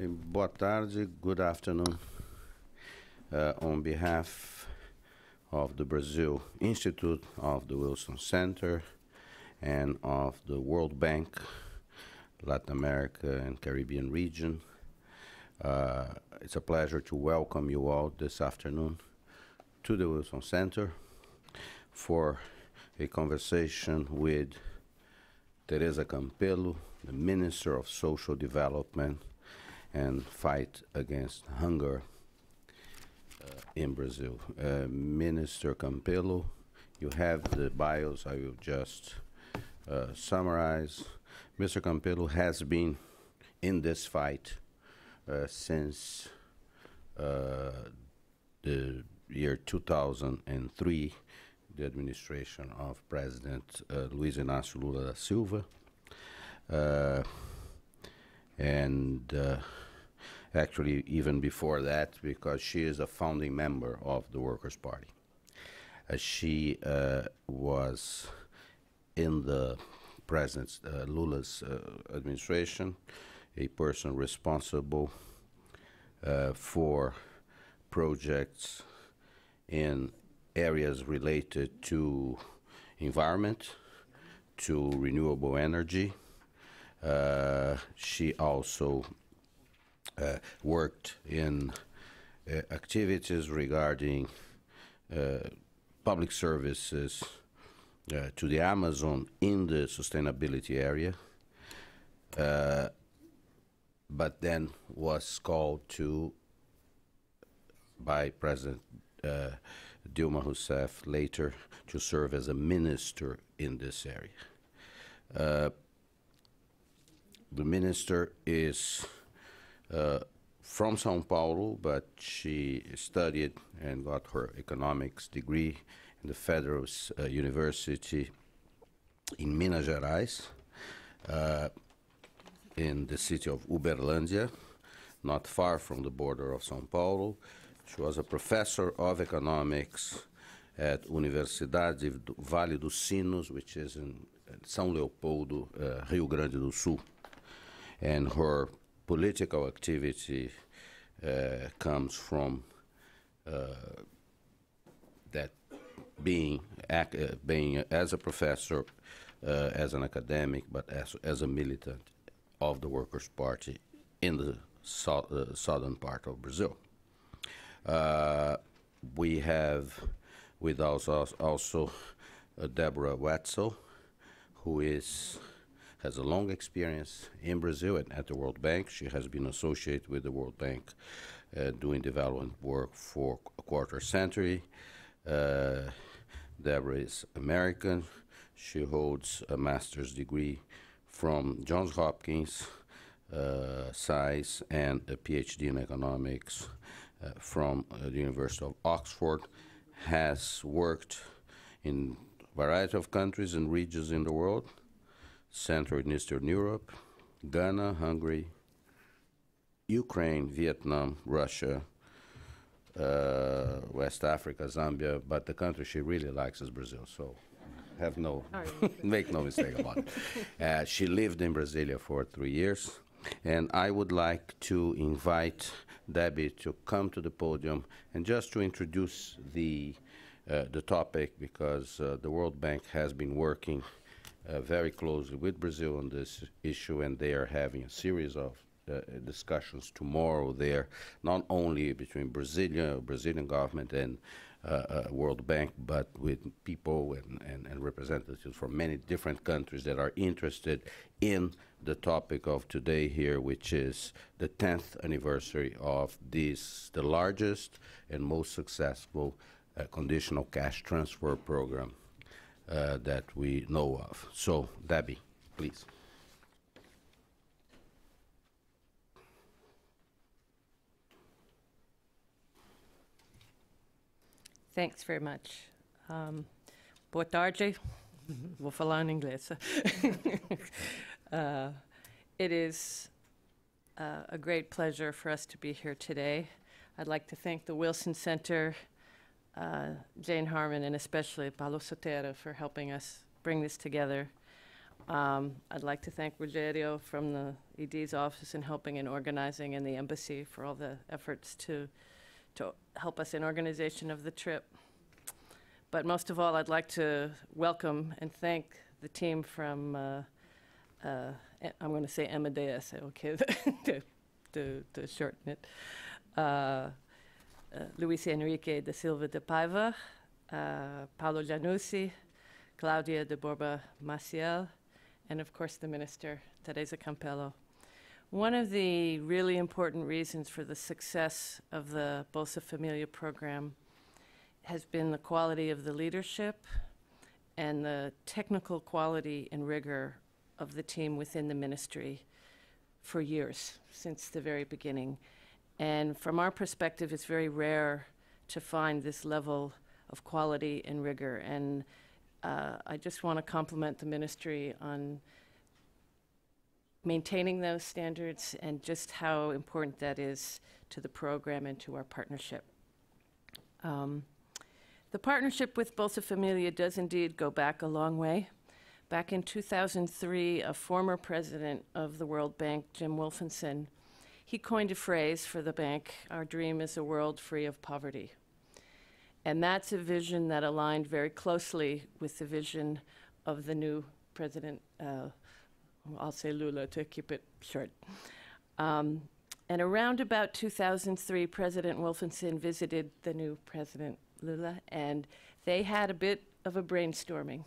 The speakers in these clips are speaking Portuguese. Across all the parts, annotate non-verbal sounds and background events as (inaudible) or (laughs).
Eh, boa tarde, good afternoon. Uh, on behalf of the Brazil Institute, of the Wilson Center, and of the World Bank, Latin America and Caribbean region, uh, it's a pleasure to welcome you all this afternoon to the Wilson Center for a conversation with Teresa Campelo, the Minister of Social Development and fight against hunger uh, in Brazil. Uh, Minister Campelo, you have the bios. I will just uh, summarize. Mr. Campelo has been in this fight since the year 2003, the administration of President uh, Luiz Inácio Lula da Silva. Uh, and uh, actually even before that, because she is a founding member of the Workers' Party. Uh, she uh, was in the President uh, Lula's uh, administration, a person responsible for projects in areas related to environment, to renewable energy, uh, she also uh, worked in uh, activities regarding public services to the Amazon in the sustainability area but then was called to by President uh, Dilma Rousseff later to serve as a minister in this area. Uh, the minister is uh, from Sao Paulo, but she studied and got her economics degree in the Federal uh, University in Minas Gerais, uh, in the city of Uberlândia, not far from the border of Sao Paulo. She was a professor of economics at Universidade do Vale dos Sinos, which is in São Leopoldo, uh, Rio Grande do Sul and her political activity uh, comes from uh, that being ac- uh, being as a professor, uh, as an academic, but as as a militant of the Workers' Party in the so- uh, southern part of Brazil. we have with us also Deborah Wetzel, who is has a long experience in Brazil and at the World Bank. She has been associated with the World Bank uh, doing development work for a quarter century. Uh, Deborah is American. She holds a master's degree from Johns Hopkins uh, Science and a PhD in economics uh, from uh, the University of Oxford. Has worked in a variety of countries and regions in the world Central and Eastern Europe, Ghana, Hungary, Ukraine, Vietnam, Russia, uh, West Africa, Zambia, but the country she really likes is Brazil. So have no, (laughs) make no mistake about it. (laughs) Uh, she lived in Brasilia for three years, and I would like to invite Debbie to come to the podium and just to introduce the uh, the topic because uh, the World Bank has been working uh, very closely with Brazil on this issue, and they are having a series of uh, discussions tomorrow there, not only between Brazilian Brazilian government and uh, uh World Bank, but with people and, and, and, representatives from many different countries that are interested in the topic of today here, which is the 10th anniversary of this, the largest and most successful uh, conditional cash transfer program uh, that we know of. So, Debbie, please. Thanks very much. Um, boa tarde. (laughs) Vou falar em inglês. (laughs) uh, it is uh, a great pleasure for us to be here today. I'd like to thank the Wilson Center uh, Jane Harmon and especially Paulo Sotero for helping us bring this together. Um, I'd like to thank Rogerio from the ED's office in helping in organizing and the embassy for all the efforts to, to help us in organization of the trip. But most of all, I'd like to welcome and thank the team from, uh, uh, I'm going to say Amadeus, okay, (laughs) to, to, to, shorten it. Uh, Eh, Luis Enrique da Silva de Paiva, eh, Paulo Januzzi, Claudia de Borba Maciel, and of course the minister, Teresa Campello. One of the really important reasons for the success of the Bolsa Familia program has been the quality of the leadership and the technical quality and rigor of the team within the ministry for years, since the very beginning. And from our perspective, it's very rare to find this level of quality and rigor. And uh, I just want to compliment the ministry on maintaining those standards and just how important that is to the program and to our partnership. Um, the partnership with Bolsa Familia does indeed go back a long way. Back in 2003, a former president of the World Bank, Jim Wolfenson, he coined a phrase for the bank our dream is a world free of poverty. And that's a vision that aligned very closely with the vision of the new president, uh, I'll say Lula to keep it short. Um, and around about 2003, President Wilkinson visited the new president, Lula, and they had a bit of a brainstorming.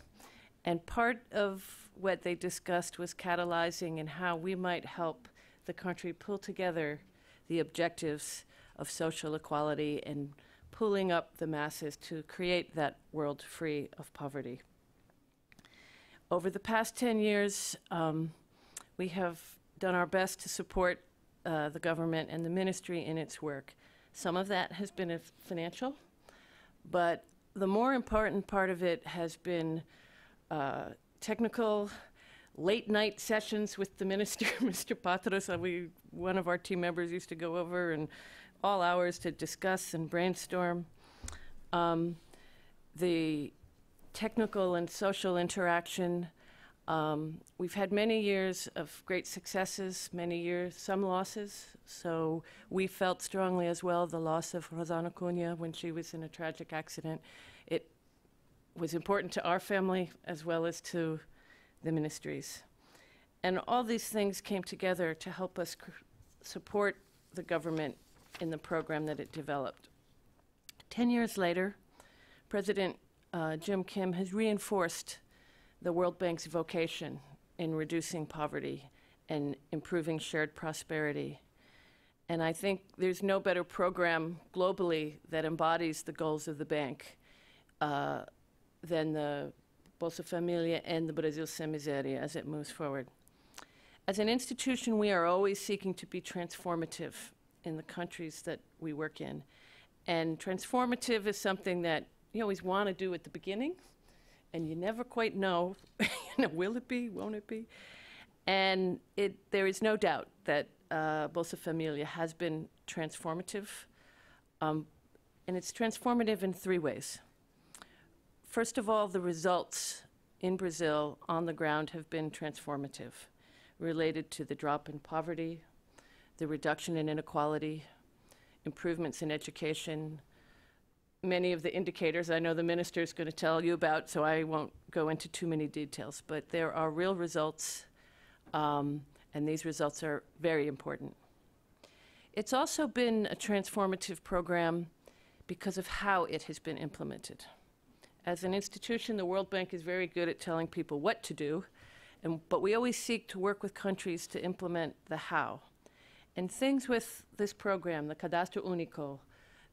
And part of what they discussed was catalyzing and how we might help the country pull together the objectives of social equality and pulling up the masses to create that world free of poverty. Over the past 10 years, um, we have done our best to support uh, the government and the ministry in its work. Some of that has been financial, but the more important part of it has been uh, technical late night sessions with the minister, (laughs) Mr. Patras. Uh, we, one of our team members used to go over and all hours to discuss and brainstorm. Um, the technical and social interaction. Um, we've had many years of great successes, many years, some losses. So we felt strongly as well the loss of Rosana Cunha when she was in a tragic accident. It was important to our family as well as to the ministries. And all these things came together to help us support the government in the program that it developed. Ten years later, President uh, Jim Kim has reinforced the World Bank's vocation in reducing poverty and improving shared prosperity. And I think there's no better program globally that embodies the goals of the bank uh, than the Bolsa Familia and the Brazil Sem Miseria as it moves forward. As an institution, we are always seeking to be transformative in the countries that we work in. And transformative is something that you always want to do at the beginning, and you never quite know, (laughs) you know will it be, won't it be? And it, there is no doubt that uh, Bolsa Familia has been transformative. Um, and it's transformative in three ways. First of all, the results in Brazil on the ground have been transformative related to the drop in poverty, the reduction in inequality, improvements in education, many of the indicators I know the minister is going to tell you about, so I won't go into too many details, but there are real results, um, and these results are very important. It's also been a transformative program because of how it has been implemented. As an institution, the World Bank is very good at telling people what to do, and, but we always seek to work with countries to implement the how. And things with this program, the Cadastro Único,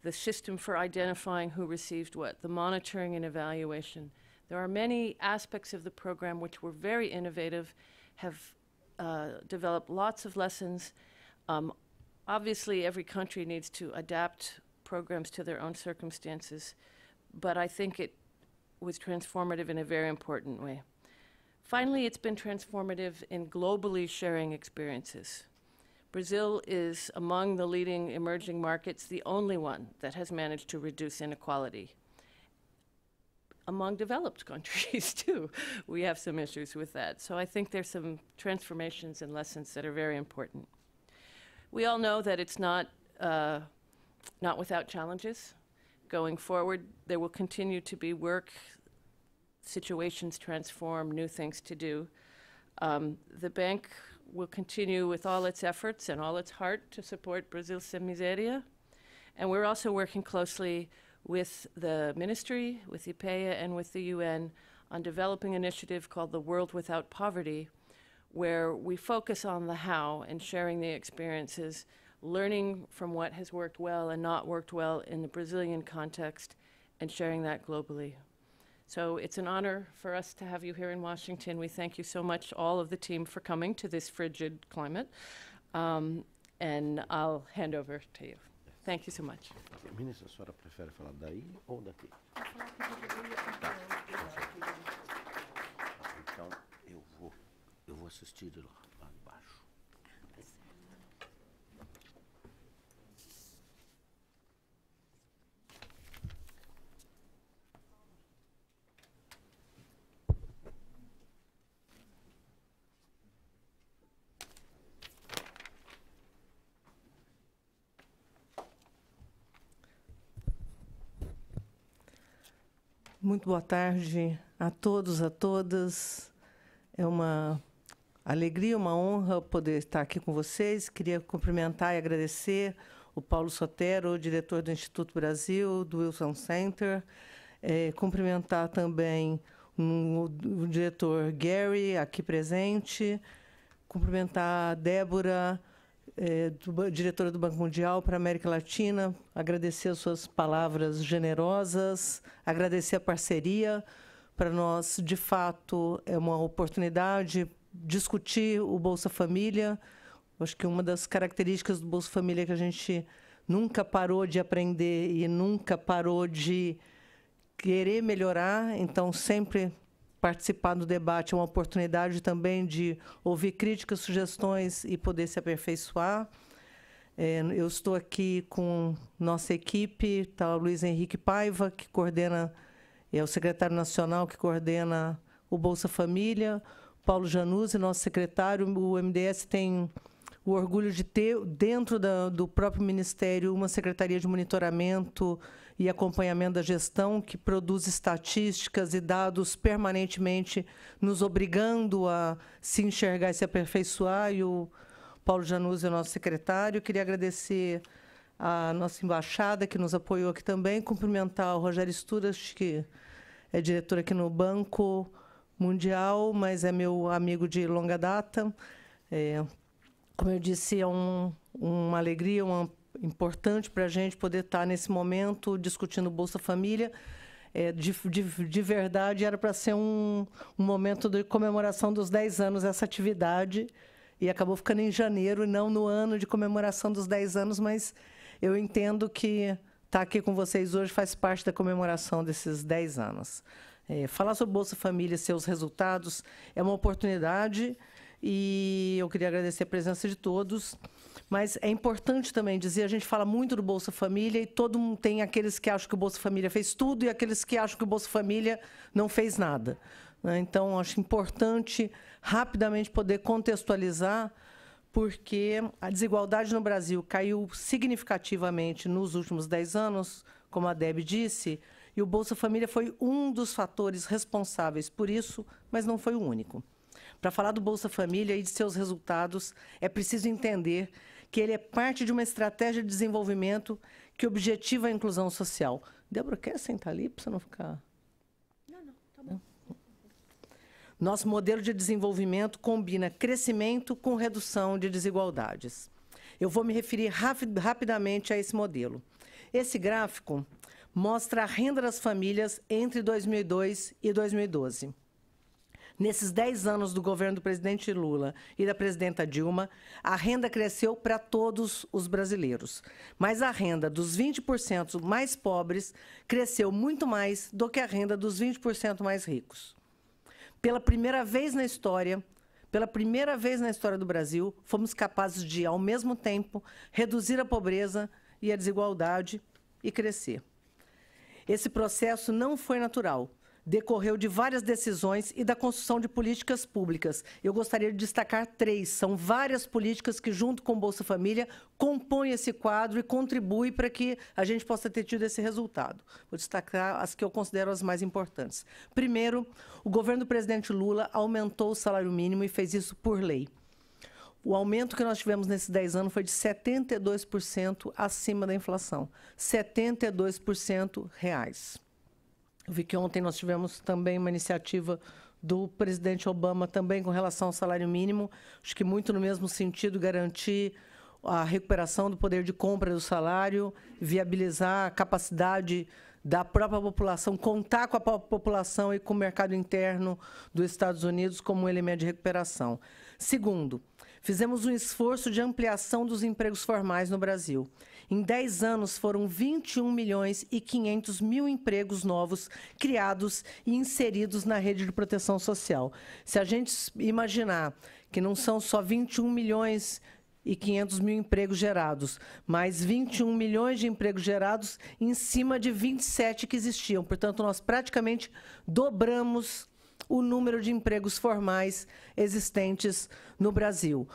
the system for identifying who received what, the monitoring and evaluation, there are many aspects of the program which were very innovative, have uh, developed lots of lessons. Um, obviously, every country needs to adapt programs to their own circumstances, but I think it was transformative in a very important way. Finally, it's been transformative in globally sharing experiences. Brazil is among the leading emerging markets, the only one that has managed to reduce inequality. Among developed (laughs) countries, too, we have some issues with that. So I think there's some transformations and lessons that are very important. We all know that it's not, uh, not without challenges going forward, there will continue to be work, situations transform, new things to do. Um, the bank will continue with all its efforts and all its heart to support Brazil Sem Miseria. And we're also working closely with the ministry, with IPEA, and with the UN on developing an initiative called the World Without Poverty, where we focus on the how and sharing the experiences learning from what has worked well and not worked well in the Brazilian context and sharing that globally. So it's an honor for us to have you here in Washington. We thank you so much, all of the team, for coming to this frigid climate. Um, and I'll hand over to you. Thank you so much. A senhora prefere falar daí ou daqui? Tá. Então, eu vou, eu vou assistir de lá. Muito boa tarde a todos, a todas. É uma alegria, uma honra poder estar aqui com vocês. Queria cumprimentar e agradecer o Paulo Sotero, diretor do Instituto Brasil, do Wilson Center. É, cumprimentar também um, o diretor Gary, aqui presente. Cumprimentar a Débora é, do, diretora do Banco Mundial para a América Latina, agradecer as suas palavras generosas, agradecer a parceria. Para nós, de fato, é uma oportunidade discutir o Bolsa Família. Acho que uma das características do Bolsa Família é que a gente nunca parou de aprender e nunca parou de querer melhorar, então sempre participar do debate é uma oportunidade também de ouvir críticas, sugestões e poder se aperfeiçoar. É, eu estou aqui com nossa equipe, está o Luiz Henrique Paiva, que coordena, é o secretário nacional que coordena o Bolsa Família, Paulo Januzzi, nosso secretário. O MDS tem o orgulho de ter dentro da, do próprio Ministério uma Secretaria de Monitoramento e Acompanhamento da Gestão que produz estatísticas e dados permanentemente, nos obrigando a se enxergar e se aperfeiçoar. E o Paulo Januzzi é nosso secretário. queria agradecer a nossa embaixada que nos apoiou aqui também, cumprimentar o Rogério Sturas, que é diretor aqui no Banco Mundial, mas é meu amigo de longa data. É, como eu disse, é um, uma alegria, uma importante para a gente poder estar tá nesse momento discutindo Bolsa Família. É, de, de, de, verdade, era para ser um, um, momento de comemoração dos 10 anos essa atividade, e acabou ficando em janeiro, e não no ano de comemoração dos 10 anos, mas eu entendo que estar tá aqui com vocês hoje faz parte da comemoração desses 10 anos. É, falar sobre Bolsa Família e seus resultados é uma oportunidade e eu queria agradecer a presença de todos. Mas é importante também dizer, a gente fala muito do Bolsa Família e todo mundo tem aqueles que acham que o Bolsa Família fez tudo e aqueles que acham que o Bolsa Família não fez nada. Né? Então, acho importante rapidamente poder contextualizar, porque a desigualdade no Brasil caiu significativamente nos últimos 10 anos, como a Deb disse, e o Bolsa Família foi um dos fatores responsáveis por isso, mas não foi o único. Para falar do Bolsa Família e de seus resultados, é preciso entender que ele é parte de uma estratégia de desenvolvimento que objetiva a inclusão social. Débora, quer sentar ali para você não ficar. Não, não, tá bom. Nosso modelo de desenvolvimento combina crescimento com redução de desigualdades. Eu vou me referir rapidamente a esse modelo. Esse gráfico mostra a renda das famílias entre 2002 e 2012 nesses 10 anos do governo do presidente Lula e da presidenta Dilma, a renda cresceu para todos os brasileiros. Mas a renda dos 20% mais pobres cresceu muito mais do que a renda dos 20% mais ricos. Pela primeira vez na história, pela primeira vez na história do Brasil, fomos capazes de, ao mesmo tempo, reduzir a pobreza e a desigualdade e crescer. Esse processo não foi natural, decorreu de várias decisões e da construção de políticas públicas. Eu gostaria de destacar três. São várias políticas que, junto com Bolsa Família, compõem esse quadro e contribuem para que a gente possa ter tido esse resultado. Vou destacar as que eu considero as mais importantes. Primeiro, o governo do presidente Lula aumentou o salário mínimo e fez isso por lei. O aumento que nós tivemos nesses 10 anos foi de 72% acima da inflação, 72% reais. Eu vi que ontem nós tivemos também uma iniciativa do presidente Obama também com relação ao salário mínimo, acho que muito no mesmo sentido garantir a recuperação do poder de compra do salário, viabilizar a capacidade da própria população, contar com a própria população e com o mercado interno dos Estados Unidos como um elemento de recuperação. Segundo, fizemos um esforço de ampliação dos empregos formais no Brasil. Em 10 anos foram 21 milhões e 500 mil empregos novos criados e inseridos na rede de proteção social. Se a gente imaginar que não são só 21 milhões e 500 mil empregos gerados, mais 21 milhões de empregos gerados em cima de 27 que existiam. Portanto, nós praticamente dobramos o número de empregos formais existentes no Brasil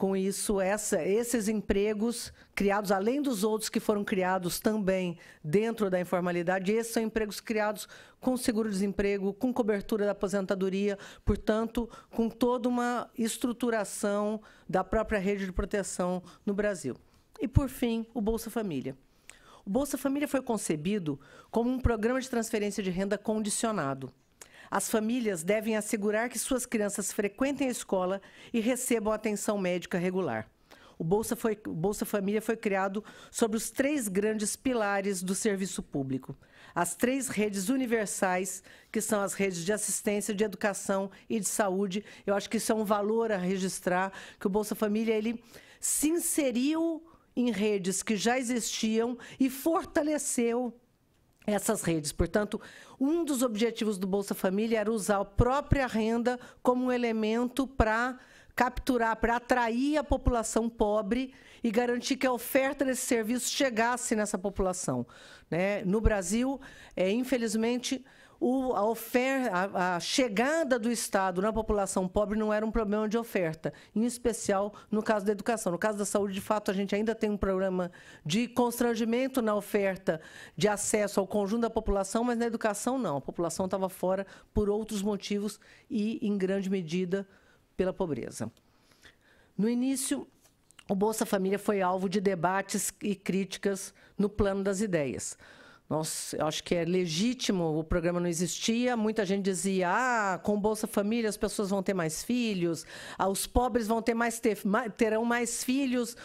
com isso, essa, esses empregos criados, além dos outros que foram criados também dentro da informalidade, esses são empregos criados com seguro-desemprego, com cobertura da aposentadoria, portanto, com toda uma estruturação da própria rede de proteção no Brasil. E, por fim, o Bolsa Família. O Bolsa Família foi concebido como um programa de transferência de renda condicionado. As famílias devem assegurar que suas crianças frequentem a escola e recebam atenção médica regular. O Bolsa, foi, o Bolsa Família foi criado sobre os três grandes pilares do serviço público: as três redes universais, que são as redes de assistência, de educação e de saúde. Eu acho que isso é um valor a registrar, que o Bolsa Família ele se inseriu em redes que já existiam e fortaleceu essas redes. Portanto, um dos objetivos do Bolsa Família era usar a própria renda como um elemento para capturar, para atrair a população pobre e garantir que a oferta desse serviço chegasse nessa população. Né? No Brasil, é, infelizmente, o, a, oferta, a, a, chegada do Estado na população pobre não era um problema de oferta, em especial no caso da educação. No caso da saúde, de fato, a gente ainda tem um problema de constrangimento na oferta de acesso ao conjunto da população, mas na educação não. A população estava fora por outros motivos e, em grande medida, pela pobreza. No início, o Bolsa Família foi alvo de debates e críticas no plano das ideias. Nós, acho que é legítimo, o programa não existia. Muita gente dizia: ah, com Bolsa Família as pessoas vão ter mais filhos, ah, os pobres vão ter mais, ter, terão mais filhos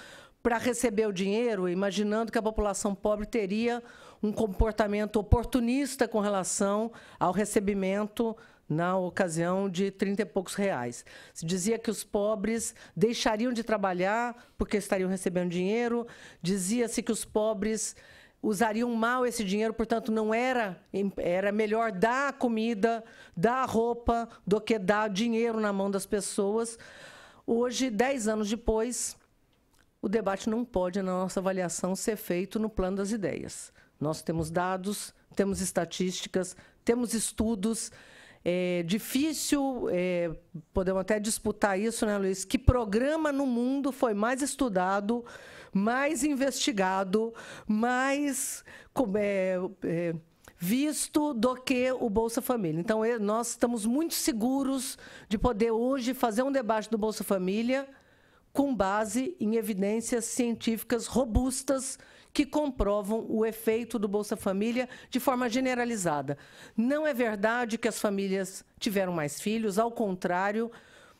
para receber o dinheiro, imaginando que a população pobre teria um comportamento oportunista com relação ao recebimento na ocasião de 30 e poucos reais. Se dizia que os pobres deixariam de trabalhar porque estariam recebendo dinheiro, dizia-se que os pobres usariam mal esse dinheiro, portanto, não era, era melhor dar comida, dar roupa, do que dar dinheiro na mão das pessoas. Hoje, dez anos depois, o debate não pode, na nossa avaliação, ser feito no plano das ideias. Nós temos dados, temos estatísticas, temos estudos é difícil, é, podemos até disputar isso, né, Luiz? Que programa no mundo foi mais estudado, mais investigado, mais é, é, visto do que o Bolsa Família. Então, nós estamos muito seguros de poder hoje fazer um debate do Bolsa Família com base em evidências científicas robustas que comprovam o efeito do Bolsa Família de forma generalizada. Não é verdade que as famílias tiveram mais filhos, ao contrário.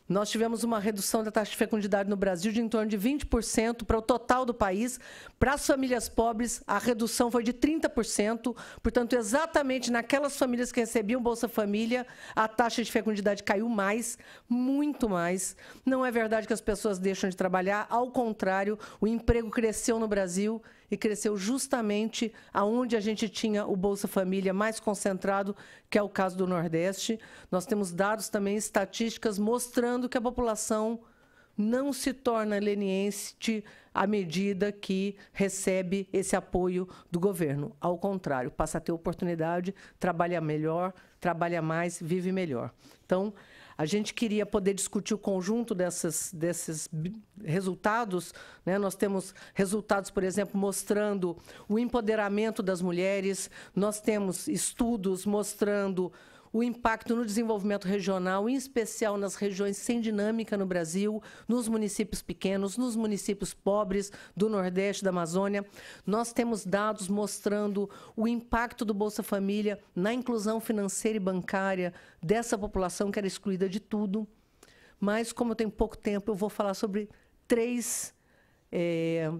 Nós tivemos uma redução da taxa de fecundidade no Brasil de em torno de 20% para o total do país. Para as famílias pobres, a redução foi de 30%. Portanto, exatamente naquelas famílias que recebiam Bolsa Família, a taxa de fecundidade caiu mais, muito mais. Não é verdade que as pessoas deixam de trabalhar, ao contrário, o emprego cresceu no Brasil e cresceu justamente aonde a gente tinha o Bolsa Família mais concentrado, que é o caso do Nordeste. Nós temos dados também estatísticas mostrando que a população não se torna leniente à medida que recebe esse apoio do governo. Ao contrário, passa a ter oportunidade, trabalha melhor, trabalha mais, vive melhor. Então, a gente queria poder discutir o conjunto dessas, desses resultados. Né? Nós temos resultados, por exemplo, mostrando o empoderamento das mulheres, nós temos estudos mostrando o impacto no desenvolvimento regional, em especial nas regiões sem dinâmica no Brasil, nos municípios pequenos, nos municípios pobres do Nordeste, da Amazônia. Nós temos dados mostrando o impacto do Bolsa Família na inclusão financeira e bancária dessa população que era excluída de tudo. Mas, como eu tenho pouco tempo, eu vou falar sobre três. É,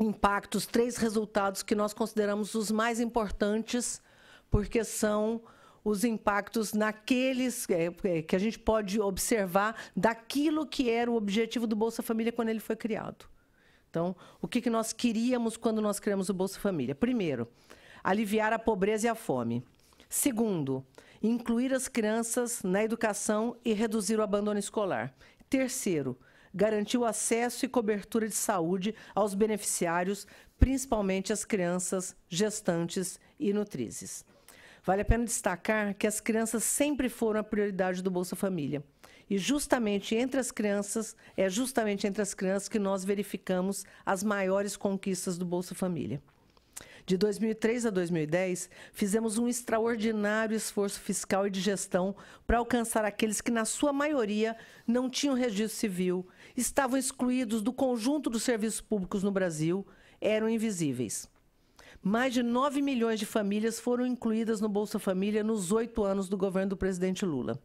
impactos, três resultados que nós consideramos os mais importantes, porque são os impactos naqueles é, é, que a gente pode observar daquilo que era o objetivo do Bolsa Família quando ele foi criado. Então, o que, que nós queríamos quando nós criamos o Bolsa Família? Primeiro, aliviar a pobreza e a fome. Segundo, incluir as crianças na educação e reduzir o abandono escolar. Terceiro, garantir o acesso e cobertura de saúde aos beneficiários, principalmente as crianças gestantes e nutrizes. Vale a pena destacar que as crianças sempre foram a prioridade do Bolsa Família. E justamente entre as crianças, é justamente entre as crianças que nós verificamos as maiores conquistas do Bolsa Família. De 2003 a 2010, fizemos um extraordinário esforço fiscal e de gestão para alcançar aqueles que, na sua maioria, não tinham registro civil, estavam excluídos do conjunto dos serviços públicos no Brasil, eram invisíveis. Mais de 9 milhões de famílias foram incluídas no Bolsa Família nos oito anos do governo do presidente Lula.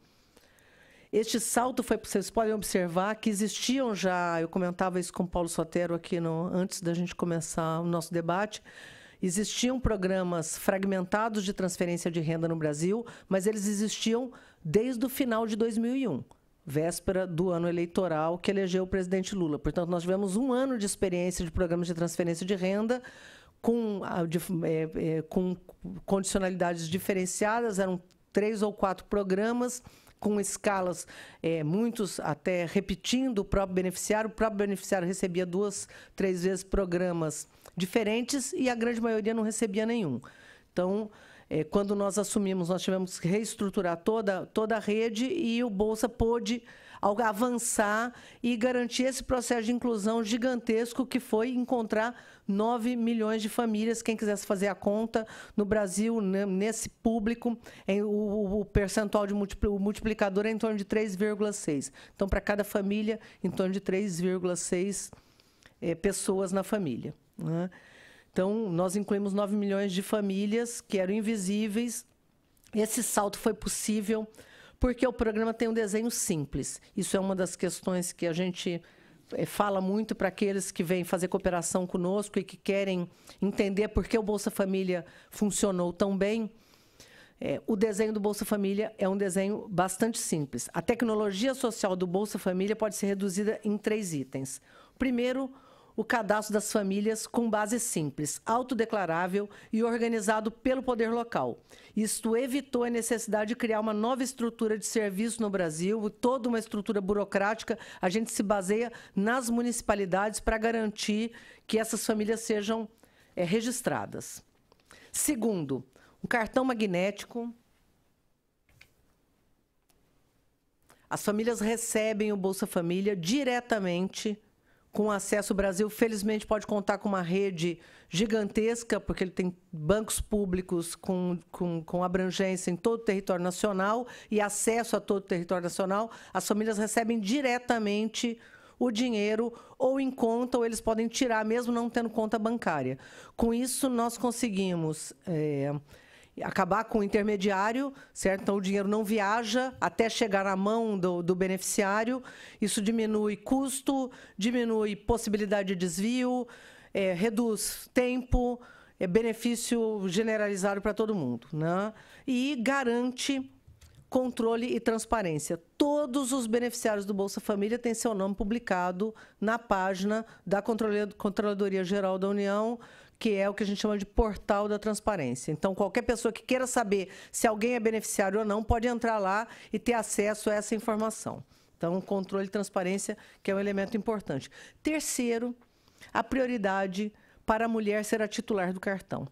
Este salto foi, vocês podem observar que existiam já, eu comentava isso com Paulo Sotero aqui no, antes da gente começar o nosso debate, existiam programas fragmentados de transferência de renda no Brasil, mas eles existiam desde o final de 2001, véspera do ano eleitoral que elegeu o presidente Lula. Portanto, nós tivemos um ano de experiência de programas de transferência de renda com, é, é, com condicionalidades diferenciadas, eram três ou quatro programas com escalas, é, muitos até repetindo o próprio beneficiário. O próprio beneficiário recebia duas, três vezes programas diferentes e a grande maioria não recebia nenhum. Então, é, quando nós assumimos, nós tivemos que reestruturar toda, toda a rede e o Bolsa pôde ao avançar e garantir esse processo de inclusão gigantesco que foi encontrar 9 milhões de famílias. Quem quisesse fazer a conta no Brasil, né, nesse público, o percentual de multiplicador é em torno de 3,6. Então, para cada família, em torno de 3,6 eh, pessoas na família. Né. Então, nós incluímos 9 milhões de famílias que eram invisíveis. Esse salto foi possível porque o programa tem um desenho simples. Isso é uma das questões que a gente eh, fala muito para aqueles que vêm fazer cooperação conosco e que querem entender por que o Bolsa Família funcionou tão bem. É, o desenho do Bolsa Família é um desenho bastante simples. A tecnologia social do Bolsa Família pode ser reduzida em três itens. Primeiro, o cadastro das famílias com base simples, autodeclarável e organizado pelo poder local. Isto evitou a necessidade de criar uma nova estrutura de serviço no Brasil, toda uma estrutura burocrática. A gente se baseia nas municipalidades para garantir que essas famílias sejam é, registradas. Segundo, um cartão magnético As famílias recebem o Bolsa Família diretamente com acesso ao Brasil, felizmente pode contar com uma rede gigantesca, porque ele tem bancos públicos com, com, com, abrangência em todo o território nacional e acesso a todo o território nacional. As famílias recebem diretamente o dinheiro ou em conta, ou eles podem tirar, mesmo não tendo conta bancária. Com isso, nós conseguimos. É, acabar com o intermediário, certo? Então o dinheiro não viaja até chegar na mão do, do beneficiário. Isso diminui custo, diminui possibilidade de desvio, é, reduz tempo, é benefício generalizado para todo mundo, né? E garante controle e transparência. Todos os beneficiários do Bolsa Família têm seu nome publicado na página da Controladoria Geral da União que é o que a gente chama de portal da transparência. Então, qualquer pessoa que queira saber se alguém é beneficiário ou não, pode entrar lá e ter acesso a essa informação. Então, controle e transparência, que é um elemento importante. Terceiro, a prioridade para a mulher ser a titular do cartão.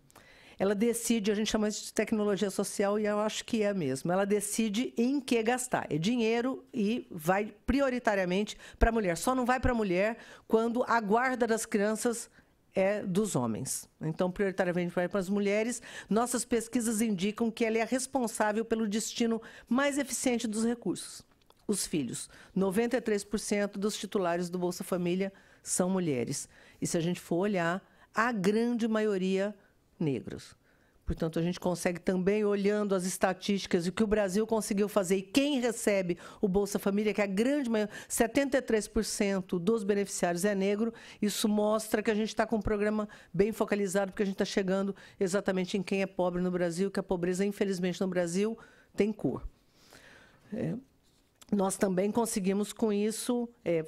Ela decide, a gente chama isso de tecnologia social e eu acho que é mesmo. Ela decide em que gastar. É dinheiro e vai prioritariamente para a mulher. Só não vai para a mulher quando a guarda das crianças é dos homens. Então, prioritariamente para as mulheres, nossas pesquisas indicam que ela é responsável pelo destino mais eficiente dos recursos, os filhos. 93% dos titulares do Bolsa Família são mulheres. E se a gente for olhar, a grande maioria negros. Portanto, a gente consegue também, olhando as estatísticas, o que o Brasil conseguiu fazer e quem recebe o Bolsa Família, que é a grande maioria, 73% dos beneficiários é negro, isso mostra que a gente está com um programa bem focalizado, porque a gente está chegando exatamente em quem é pobre no Brasil, que a pobreza, infelizmente, no Brasil tem cor. É nós também conseguimos com isso. É,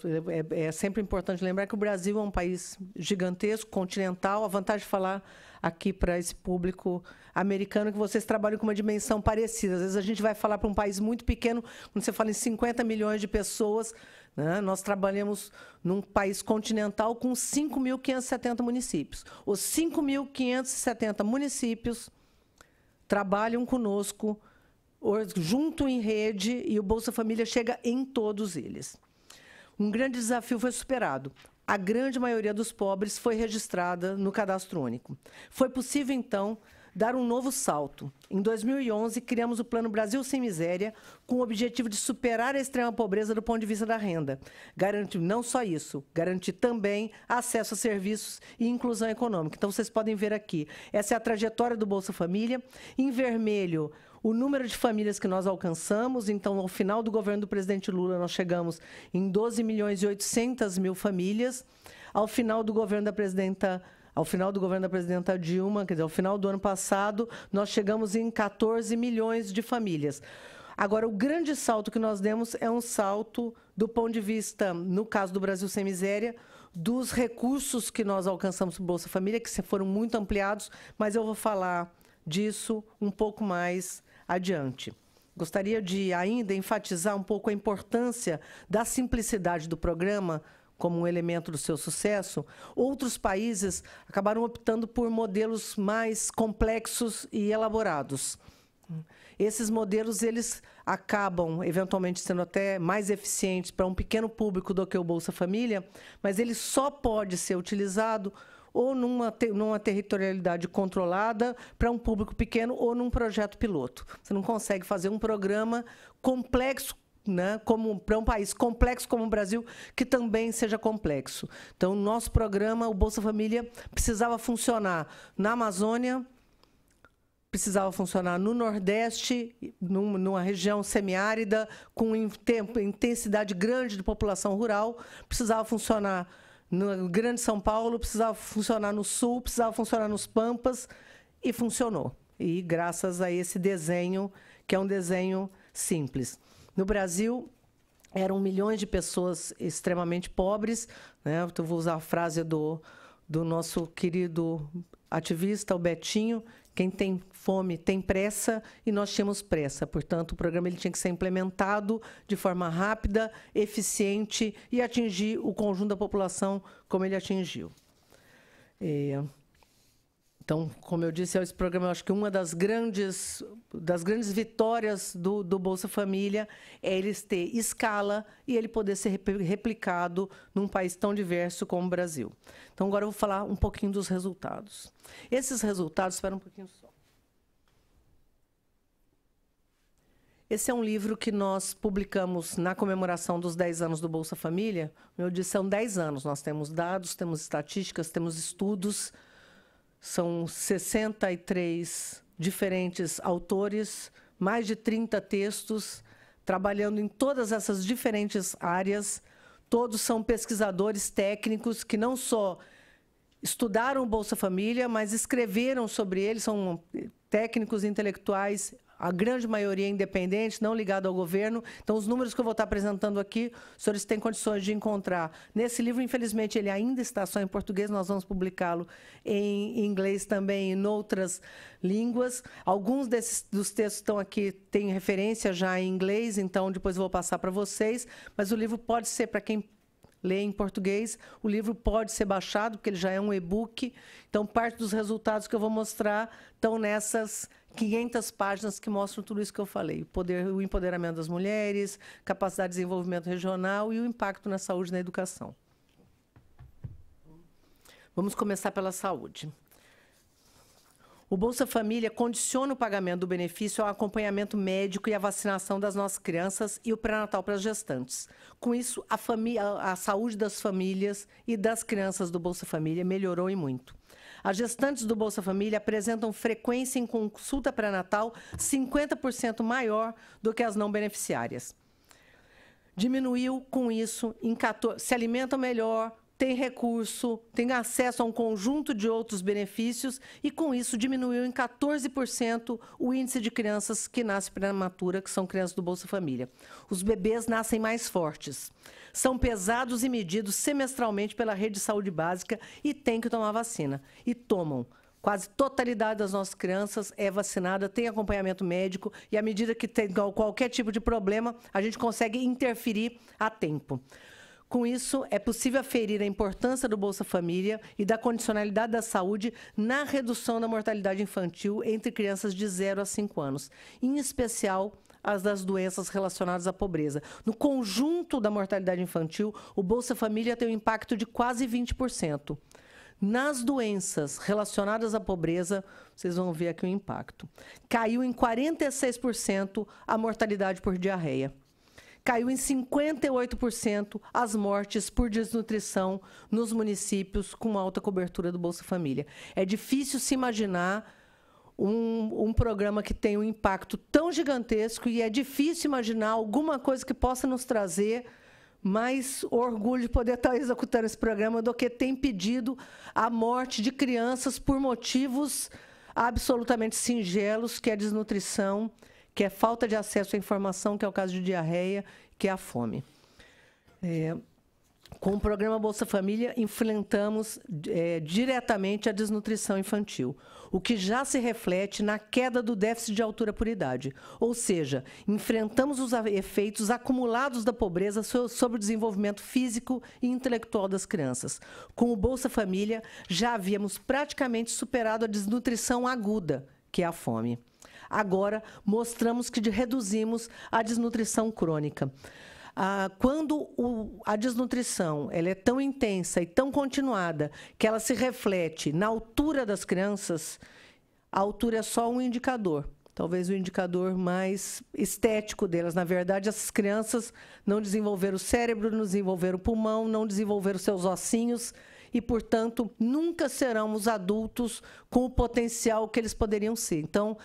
é, é, é sempre importante lembrar que o Brasil é um país gigantesco, continental. A vantagem de falar aqui para esse público americano que vocês trabalham com uma dimensão parecida. Às vezes a gente vai falar para um país muito pequeno, quando você fala em 50 milhões de pessoas, né? nós trabalhamos num país continental com 5.570 municípios. Os 5.570 municípios trabalham conosco junto em rede e o Bolsa Família chega em todos eles. Um grande desafio foi superado a grande maioria dos pobres foi registrada no cadastro único. Foi possível, então, dar um novo salto. Em 2011, criamos o Plano Brasil Sem Miséria, com o objetivo de superar a extrema pobreza do ponto de vista da renda. Garante não só isso, garantir também acesso a serviços e inclusão econômica. Então, vocês podem ver aqui. Essa é a trajetória do Bolsa Família. Em vermelho, o número de famílias que nós alcançamos. Então, ao final do governo do presidente Lula, nós chegamos em 12 milhões e 800 mil famílias. Ao final do governo da presidenta ao final do governo da presidenta Dilma, quer dizer, ao final do ano passado, nós chegamos em 14 milhões de famílias. Agora, o grande salto que nós demos é um salto do ponto de vista, no caso do Brasil Sem Miséria, dos recursos que nós alcançamos para Bolsa Família, que foram muito ampliados, mas eu vou falar disso um pouco mais adiante. Gostaria de ainda enfatizar um pouco a importância da simplicidade do programa como um elemento do seu sucesso. Outros países acabaram optando por modelos mais complexos e elaborados. Esses modelos eles acabam eventualmente sendo até mais eficientes para um pequeno público do que o Bolsa Família, mas ele só pode ser utilizado ou numa, te, numa territorialidade controlada para um público pequeno ou num projeto piloto. Você não consegue fazer um programa complexo né, como para um país complexo como o Brasil, que também seja complexo. Então, nosso programa, o Bolsa Família, precisava funcionar na Amazônia, precisava funcionar no Nordeste, numa região semiárida, com intensidade grande de população rural, precisava funcionar no Grande São Paulo, precisava funcionar no Sul, precisava funcionar nos Pampas, e funcionou. E graças a esse desenho, que é um desenho simples. No Brasil, eram milhões de pessoas extremamente pobres. Né? Eu vou usar a frase do, do nosso querido ativista, o Betinho, quem tem fome tem pressa e nós tínhamos pressa. Portanto, o programa ele tinha que ser implementado de forma rápida, eficiente e atingir o conjunto da população como ele atingiu. É... Então, como eu disse, é esse programa, eu acho que uma das grandes, das grandes vitórias do, do Bolsa Família é eles ter escala e ele poder ser replicado num país tão diverso como o Brasil. Então, agora eu vou falar um pouquinho dos resultados. Esses resultados, espera um pouquinho só. Esse é um livro que nós publicamos na comemoração dos 10 anos do Bolsa Família. Como eu disse, são 10 anos. Nós temos dados, temos estatísticas, temos estudos são 63 diferentes autores, mais de 30 textos, trabalhando em todas essas diferentes áreas. Todos são pesquisadores técnicos que não só estudaram Bolsa Família, mas escreveram sobre ele, são técnicos intelectuais a grande maioria é independente, não ligado ao governo. Então, os números que eu vou estar apresentando aqui, os senhores têm condições de encontrar. Nesse livro, infelizmente, ele ainda está só em português, nós vamos publicá-lo em inglês também, em outras línguas. Alguns desses, dos textos estão aqui, têm referência já em inglês, então depois vou passar para vocês. Mas o livro pode ser para quem lê em português. O livro pode ser baixado, porque ele já é um e-book. Então, parte dos resultados que eu vou mostrar estão nessas 500 páginas que mostram tudo isso que eu falei: o, poder, o empoderamento das mulheres, capacidade de desenvolvimento regional e o impacto na saúde e na educação. Vamos começar pela saúde. O Bolsa Família condiciona o pagamento do benefício ao acompanhamento médico e à vacinação das nossas crianças e o pré-natal para as gestantes. Com isso, a, a saúde das famílias e das crianças do Bolsa Família melhorou e muito. As gestantes do Bolsa Família apresentam frequência em consulta pré-natal 50% maior do que as não beneficiárias. Diminuiu com isso, 14, se alimentam melhor, tem recurso, tem acesso a um conjunto de outros benefícios e, com isso, diminuiu em 14% o índice de crianças que nascem prematura, que são crianças do Bolsa Família. Os bebês nascem mais fortes são pesados e medidos semestralmente pela rede de saúde básica e têm que tomar vacina. E tomam. Quase totalidade das nossas crianças é vacinada, tem acompanhamento médico e à medida que tem qualquer tipo de problema, a gente consegue interferir a tempo. Com isso, é possível aferir a importância do Bolsa Família e da condicionalidade da saúde na redução da mortalidade infantil entre crianças de 0 a 5 anos, em especial as das doenças relacionadas à pobreza. No conjunto da mortalidade infantil, o Bolsa Família tem um impacto de quase 20%. Nas doenças relacionadas à pobreza, vocês vão ver aqui o impacto. Caiu em 46% a mortalidade por diarreia. Caiu em 58% as mortes por desnutrição nos municípios com alta cobertura do Bolsa Família. É difícil se imaginar um, um programa que tem um impacto tão gigantesco e é difícil imaginar alguma coisa que possa nos trazer mais orgulho de poder estar executando esse programa do que tem impedido a morte de crianças por motivos absolutamente singelos, que é desnutrição, que é falta de acesso à informação, que é o caso de diarreia, que é a fome. É, com o programa Bolsa Família, enfrentamos é, diretamente a desnutrição infantil o que já se reflete na queda do déficit de altura por idade. Ou seja, enfrentamos os efeitos acumulados da pobreza sobre o desenvolvimento físico e intelectual das crianças. Com o Bolsa Família, já havíamos praticamente superado a desnutrição aguda, que é a fome. Agora, mostramos que reduzimos a desnutrição crônica ah, quando o, a desnutrição ela é tão intensa e tão continuada que ela se reflete na altura das crianças, a altura é só um indicador talvez o indicador mais estético delas. Na verdade, essas crianças não desenvolveram o cérebro, não desenvolveram o pulmão, não desenvolveram seus ossinhos e, portanto, nunca serão os adultos com o potencial que eles poderiam ser. Então,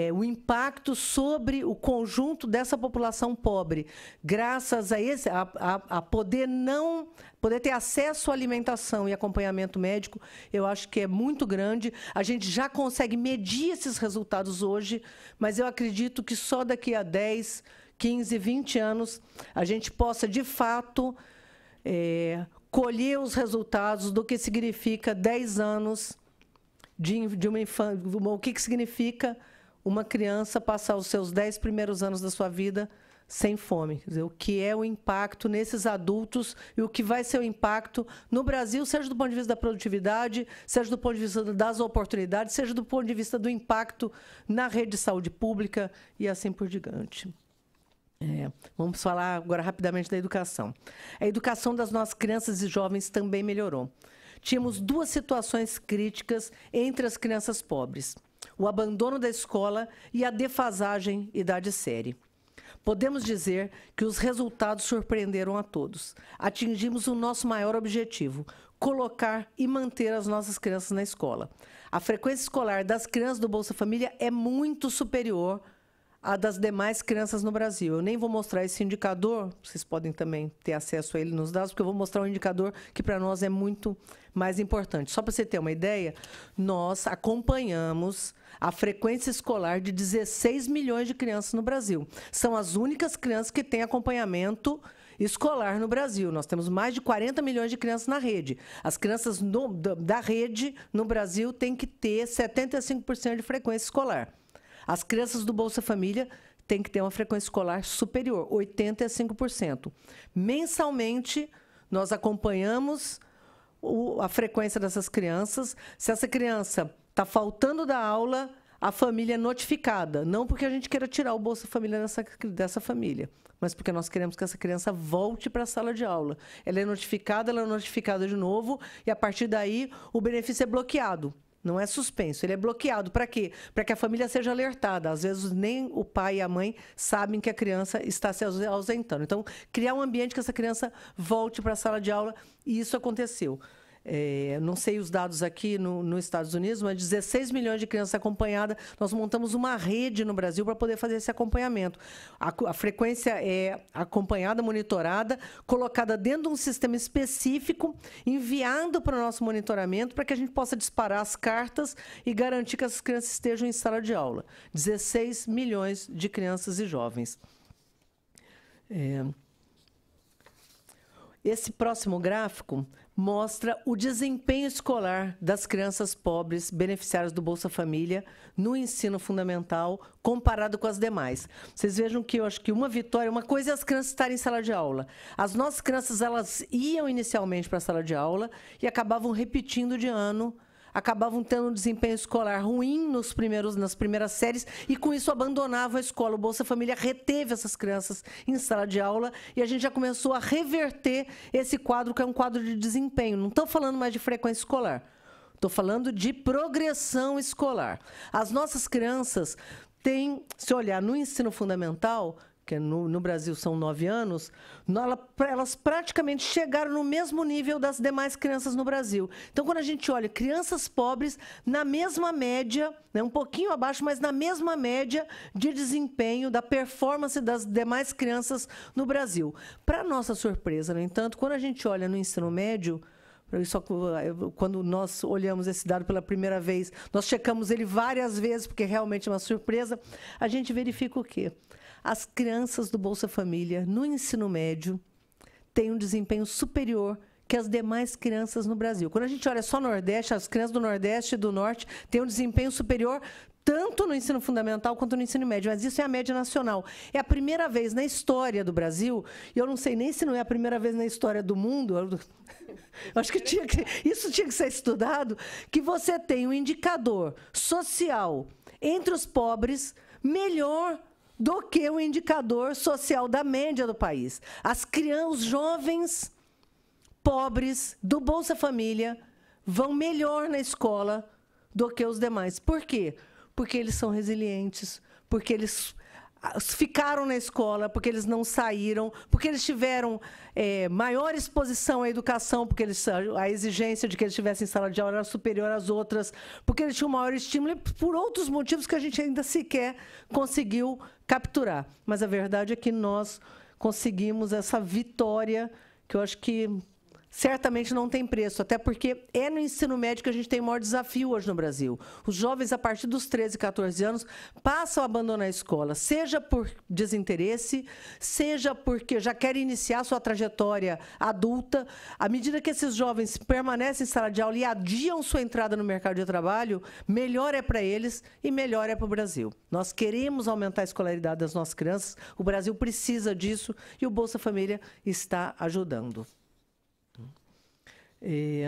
é, o impacto sobre o conjunto dessa população pobre, graças a, esse, a, a, a poder não poder ter acesso à alimentação e acompanhamento médico, eu acho que é muito grande. A gente já consegue medir esses resultados hoje, mas eu acredito que só daqui a 10, 15, 20 anos a gente possa, de fato, é, colher os resultados do que significa 10 anos de, de uma infância, o que, que significa uma criança passar os seus dez primeiros anos da sua vida sem fome. Dizer, o que é o impacto nesses adultos e o que vai ser o impacto no Brasil, seja do ponto de vista da produtividade, seja do ponto de vista das oportunidades, seja do ponto de vista do impacto na rede de saúde pública e assim por diante. É, vamos falar agora rapidamente da educação. A educação das nossas crianças e jovens também melhorou. Tínhamos duas situações críticas entre as crianças pobres o abandono da escola e a defasagem idade-série. Podemos dizer que os resultados surpreenderam a todos. Atingimos o nosso maior objetivo: colocar e manter as nossas crianças na escola. A frequência escolar das crianças do Bolsa Família é muito superior a das demais crianças no Brasil. Eu nem vou mostrar esse indicador, vocês podem também ter acesso a ele nos dados, porque eu vou mostrar um indicador que para nós é muito mais importante. Só para você ter uma ideia, nós acompanhamos a frequência escolar de 16 milhões de crianças no Brasil. São as únicas crianças que têm acompanhamento escolar no Brasil. Nós temos mais de 40 milhões de crianças na rede. As crianças no, da, da rede no Brasil têm que ter 75% de frequência escolar. As crianças do Bolsa Família têm que ter uma frequência escolar superior, 85%. Mensalmente, nós acompanhamos o, a frequência dessas crianças. Se essa criança está faltando da aula, a família é notificada. Não porque a gente queira tirar o Bolsa Família dessa, dessa família, mas porque nós queremos que essa criança volte para a sala de aula. Ela é notificada, ela é notificada de novo, e a partir daí o benefício é bloqueado. Não é suspenso, ele é bloqueado. Para quê? Para que a família seja alertada. Às vezes nem o pai e a mãe sabem que a criança está se ausentando. Então, criar um ambiente que essa criança volte para a sala de aula e isso aconteceu é, não sei os dados aqui no, nos Estados Unidos, mas 16 milhões de crianças acompanhadas. Nós montamos uma rede no Brasil para poder fazer esse acompanhamento. A, a, frequência é acompanhada, monitorada, colocada dentro de um sistema específico, enviado para o nosso monitoramento para que a gente possa disparar as cartas e garantir que essas crianças estejam em sala de aula. 16 milhões de crianças e jovens. É... Esse próximo gráfico mostra o desempenho escolar das crianças pobres beneficiárias do Bolsa Família no ensino fundamental comparado com as demais. Vocês vejam que eu acho que uma vitória, uma coisa é as crianças estarem em sala de aula. As nossas crianças elas iam inicialmente para a sala de aula e acabavam repetindo de ano acabavam tendo um desempenho escolar ruim nos primeiros, nas primeiras séries e com isso abandonavam a escola. O Bolsa Família reteve essas crianças em sala de aula e a gente já começou a reverter esse quadro, que é um quadro de desempenho. Não estou falando mais de frequência escolar. Estou falando de progressão escolar. As nossas crianças têm, se olhar no ensino fundamental, que no, no Brasil são nove anos, elas praticamente chegaram no mesmo nível das demais crianças no Brasil. Então, quando a gente olha crianças pobres na mesma média, né, um pouquinho abaixo, mas na mesma média de desempenho, da performance das demais crianças no Brasil. Para nossa surpresa, no entanto, quando a gente olha no ensino médio, só ah, quando nós olhamos esse dado pela primeira vez, nós checamos ele várias vezes, porque realmente é uma surpresa, a gente verifica o quê? as crianças do Bolsa Família no ensino médio têm um desempenho superior que as demais crianças no Brasil. Quando a gente olha só Nordeste, as crianças do Nordeste e do Norte têm um desempenho superior tanto no ensino fundamental quanto no ensino médio, mas isso é a média nacional. É a primeira vez na história do Brasil, e eu não sei nem se não é a primeira vez na história do mundo, eu (laughs) acho que, tinha que isso tinha que ser estudado, que você tem um indicador social entre os pobres melhor do que o indicador social da média do país. As crianças, os jovens pobres do Bolsa Família vão melhor na escola do que os demais. Por quê? Porque eles são resilientes, porque eles ah, ficaram na escola porque eles não saíram, porque eles tiveram é, maior exposição à educação, porque eles, a exigência de que eles estivessem em sala de aula era superior às outras, porque eles tinham maior estímulo e por outros motivos que a gente ainda sequer conseguiu capturar. Mas a verdade é que nós conseguimos essa vitória que eu acho que certamente não tem preço, até porque é no ensino médio que a gente tem o maior desafio hoje no Brasil. Os jovens, a partir dos 13, 14 anos, passam a abandonar a escola, seja por desinteresse, seja porque já querem iniciar sua trajetória adulta. À medida que esses jovens permanecem em sala de aula e adiam sua entrada no mercado de trabalho, melhor é para eles e melhor é para o Brasil. Nós queremos aumentar a escolaridade das nossas crianças, o Brasil precisa disso e o Bolsa Família está ajudando. É,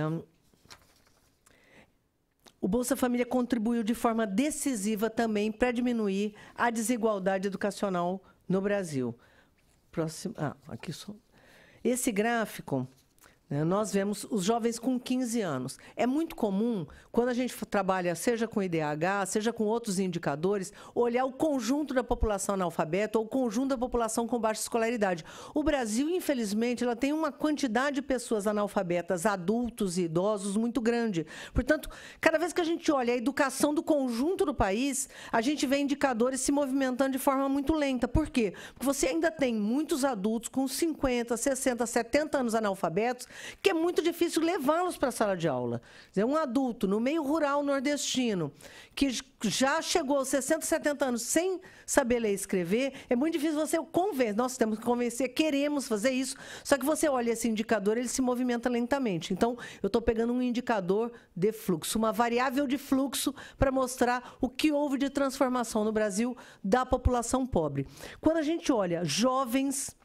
o Bolsa Família contribuiu de forma decisiva também para diminuir a desigualdade educacional no Brasil. Próximo, ah, aqui só. Esse gráfico né? Nós vemos os jovens com 15 anos. É muito comum, quando a gente trabalha, seja com IDH, seja com outros indicadores, olhar o conjunto da população analfabeta ou o conjunto da população com baixa escolaridade. O Brasil, infelizmente, ela tem uma quantidade de pessoas analfabetas, adultos e idosos, muito grande. Portanto, cada vez que a gente olha a educação do conjunto do país, a gente vê indicadores se movimentando de forma muito lenta. Por quê? Porque você ainda tem muitos adultos com 50, 60, 70 anos analfabetos que é muito difícil levá-los para a sala de aula. um adulto no meio rural nordestino, que já chegou aos 60, 70 anos sem saber ler e escrever, é muito difícil você convencer. Nós temos que convencer, queremos fazer isso. Só que você olha esse indicador, ele se movimenta lentamente. Então, eu estou pegando um indicador de fluxo, uma variável de fluxo para mostrar o que houve de transformação no Brasil da população pobre. Quando a gente olha jovens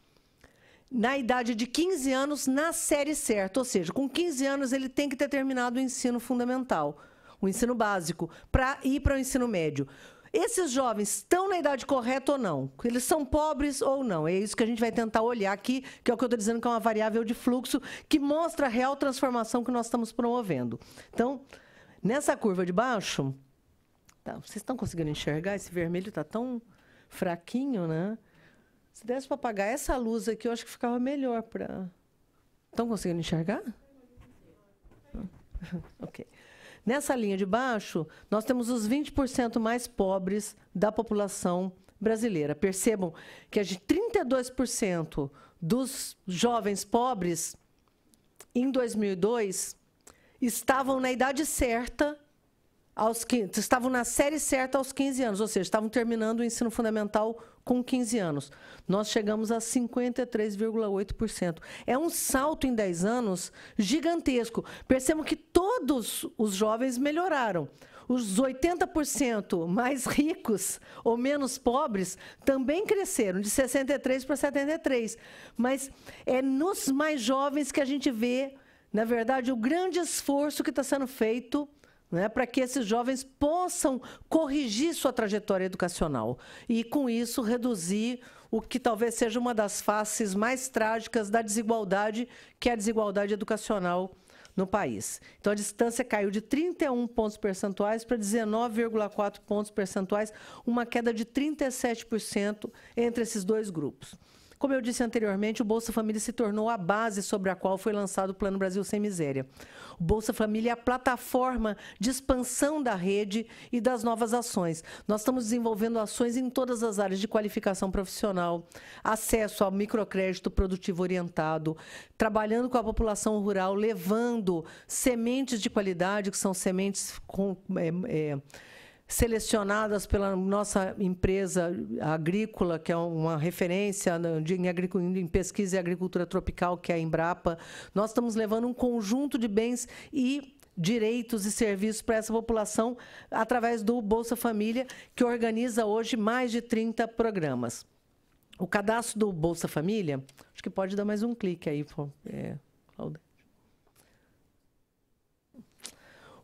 na idade de 15 anos na série certa, ou seja, com 15 anos ele tem que ter terminado o ensino fundamental, o ensino básico, para ir para o ensino médio. Esses jovens estão na idade correta ou não? Eles são pobres ou não? É isso que a gente vai tentar olhar aqui, que é o que eu estou dizendo que é uma variável de fluxo que mostra a real transformação que nós estamos promovendo. Então, nessa curva de baixo, tá, vocês estão conseguindo enxergar? Esse vermelho está tão fraquinho, né? Se desse para apagar essa luz aqui, eu acho que ficava melhor para. Estão conseguindo enxergar? (laughs) ok. Nessa linha de baixo, nós temos os 20% mais pobres da população brasileira. Percebam que é de 32% dos jovens pobres em 2002 estavam na idade certa aos estavam na série certa aos 15 anos, ou seja, estavam terminando o ensino fundamental com 15 anos. Nós chegamos a 53,8%. É um salto em 10 anos gigantesco. Percebam que todos os jovens melhoraram. Os 80% mais ricos ou menos pobres também cresceram, de 63 para 73. Mas é nos mais jovens que a gente vê, na verdade, o grande esforço que está sendo feito né, para que esses jovens possam corrigir sua trajetória educacional e, com isso, reduzir o que talvez seja uma das faces mais trágicas da desigualdade, que é a desigualdade educacional no país. Então, a distância caiu de 31 pontos percentuais para 19,4 pontos percentuais, uma queda de 37% entre esses dois grupos. Como eu disse anteriormente, o Bolsa Família se tornou a base sobre a qual foi lançado o Plano Brasil Sem Miséria. O Bolsa Família é a plataforma de expansão da rede e das novas ações. Nós estamos desenvolvendo ações em todas as áreas de qualificação profissional, acesso ao microcrédito produtivo orientado, trabalhando com a população rural, levando sementes de qualidade, que são sementes com. É, é, selecionadas pela nossa empresa agrícola, que é uma referência em, pesquisa e agricultura tropical, que é a Embrapa. Nós estamos levando um conjunto de bens e direitos e serviços para essa população através do Bolsa Família, que organiza hoje mais de 30 programas. O cadastro do Bolsa Família, acho que pode dar mais um clique aí. É,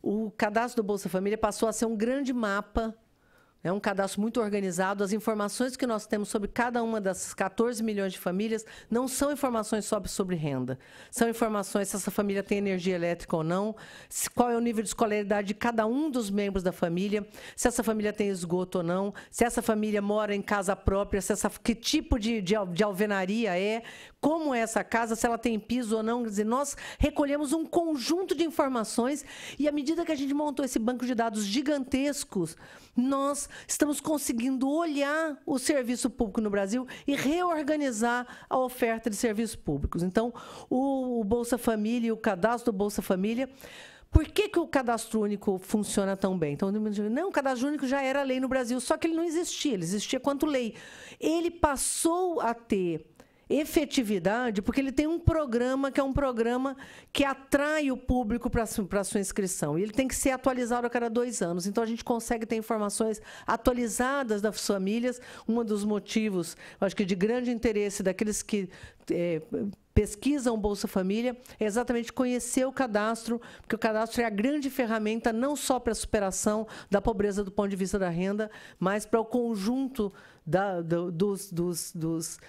o cadastro do Bolsa Família passou a ser um grande mapa, é um cadastro muito organizado. As informações que nós temos sobre cada uma das 14 milhões de famílias não são informações só sobre renda. São informações se essa família tem energia elétrica ou não, qual é o nível de escolaridade de cada um dos membros da família, se essa família tem esgoto ou não, se essa família mora em casa própria, se essa, que tipo de, de, de alvenaria é, como é essa casa, se ela tem piso ou não. Quer dizer, nós recolhemos um conjunto de informações e à medida que a gente montou esse banco de dados gigantescos, nós estamos conseguindo olhar o serviço público no Brasil e reorganizar a oferta de serviços públicos. Então, o Bolsa Família e o cadastro do Bolsa Família por que, que o cadastro único funciona tão bem? Então, não, o cadastro único já era lei no Brasil, só que ele não existia, ele existia quanto lei. Ele passou a ter efetividade, porque ele tem um programa que é um programa que atrai o público para a sua inscrição. E ele tem que ser atualizado a cada dois anos. Então, a gente consegue ter informações atualizadas das famílias. Um dos motivos, acho que de grande interesse daqueles que. É, pesquisam Bolsa Família é exatamente conhecer o cadastro, porque o cadastro é a grande ferramenta não só para a superação da pobreza do ponto de vista da renda, mas para o conjunto da, do, dos, dos, dos,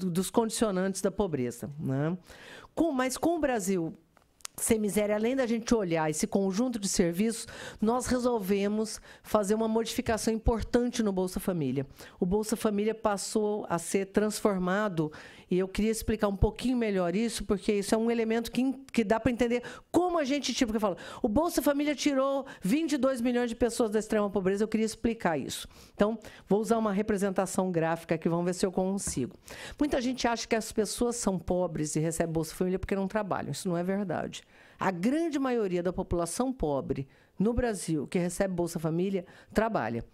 dos condicionantes da pobreza. Né? Com, mas com o Brasil sem miséria, além da gente olhar esse conjunto de serviços, nós resolvemos fazer uma modificação importante no Bolsa Família. O Bolsa Família passou a ser transformado e eu queria explicar um pouquinho melhor isso, porque isso é um elemento que, que dá para entender como a gente, tipo, que fala. o Bolsa Família tirou 22 milhões de pessoas da extrema pobreza, eu queria explicar isso. Então, vou usar uma representação gráfica aqui, vamos ver se eu consigo. Muita gente acha que as pessoas são pobres e recebem Bolsa Família porque não trabalham. Isso não é verdade. A grande maioria da população pobre no Brasil que recebe Bolsa Família trabalha.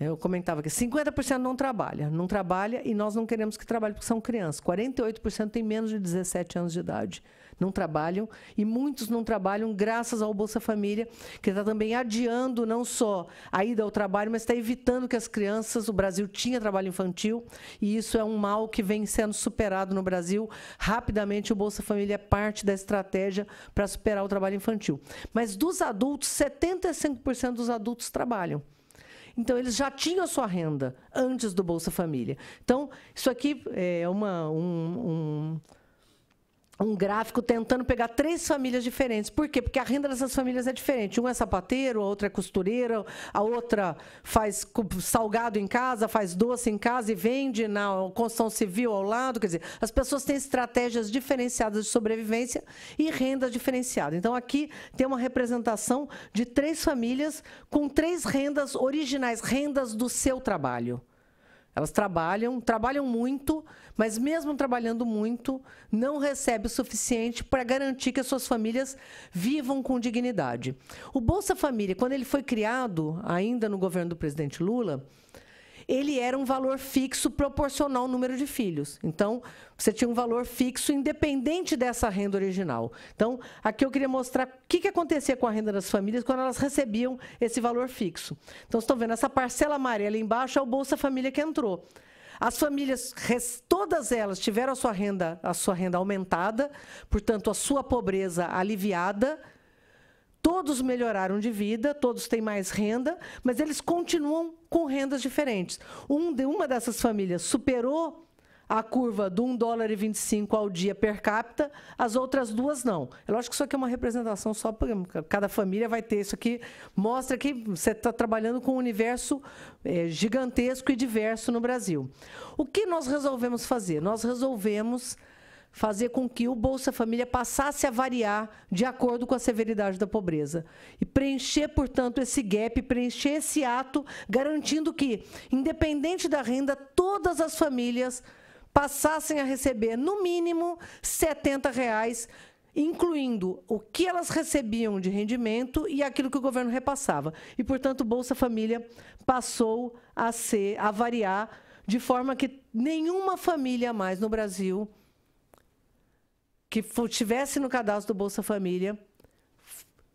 Eu comentava que 50% não trabalha, não trabalha e nós não queremos que trabalhe porque são crianças. 48% têm menos de 17 anos de idade, não trabalham e muitos não trabalham graças ao Bolsa Família, que está também adiando não só a ida ao trabalho, mas está evitando que as crianças, o Brasil tinha trabalho infantil e isso é um mal que vem sendo superado no Brasil rapidamente. O Bolsa Família é parte da estratégia para superar o trabalho infantil. Mas dos adultos, 75% dos adultos trabalham. Então, eles já tinham a sua renda antes do Bolsa Família. Então, isso aqui é uma, um, um um gráfico tentando pegar três famílias diferentes. Por quê? Porque a renda dessas famílias é diferente. Um é sapateiro, a outra é costureira, a outra faz salgado em casa, faz doce em casa e vende na construção civil ao lado. Quer dizer, as pessoas têm estratégias diferenciadas de sobrevivência e renda diferenciada. Então, aqui tem uma representação de três famílias com três rendas originais, rendas do seu trabalho. Elas trabalham, trabalham muito, mas mesmo trabalhando muito, não recebe o suficiente para garantir que as suas famílias vivam com dignidade. O Bolsa Família, quando ele foi criado, ainda no governo do presidente Lula, ele era um valor fixo proporcional ao número de filhos. Então, você tinha um valor fixo independente dessa renda original. Então, aqui eu queria mostrar o que, que acontecia com a renda das famílias quando elas recebiam esse valor fixo. Então, vocês estão vendo, essa parcela amarela embaixo é o Bolsa Família que entrou. As famílias, todas elas, tiveram a sua renda, a sua renda aumentada, portanto, a sua pobreza aliviada. Todos melhoraram de vida, todos têm mais renda, mas eles continuam com rendas diferentes. Um de, uma dessas famílias superou a curva do 1 dólar e 25 ao dia per capita, as outras duas não. É lógico que isso aqui é uma representação só para cada família vai ter isso aqui. Mostra que você está trabalhando com um universo é, gigantesco e diverso no Brasil. O que nós resolvemos fazer? Nós resolvemos fazer com que o Bolsa Família passasse a variar de acordo com a severidade da pobreza. E preencher, portanto, esse gap, preencher esse ato, garantindo que, independente da renda, todas as famílias passassem a receber, no mínimo, R$ 70, reais, incluindo o que elas recebiam de rendimento e aquilo que o governo repassava. E, portanto, o Bolsa Família passou a ser, a variar, de forma que nenhuma família mais no Brasil que estivesse no cadastro do Bolsa Família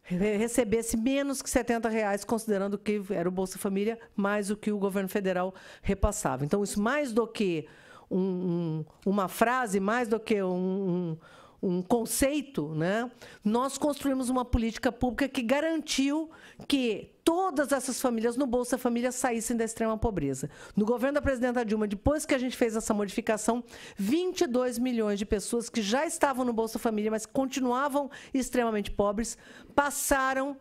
recebesse menos que 70 reais, considerando que era o Bolsa Família, mais o que o governo federal repassava. Então, isso mais do que um, uma frase mais do que um, um conceito, né? nós construímos uma política pública que garantiu que todas essas famílias no Bolsa Família saíssem da extrema pobreza. No governo da presidenta Dilma, depois que a gente fez essa modificação, 22 milhões de pessoas que já estavam no Bolsa Família, mas continuavam extremamente pobres, passaram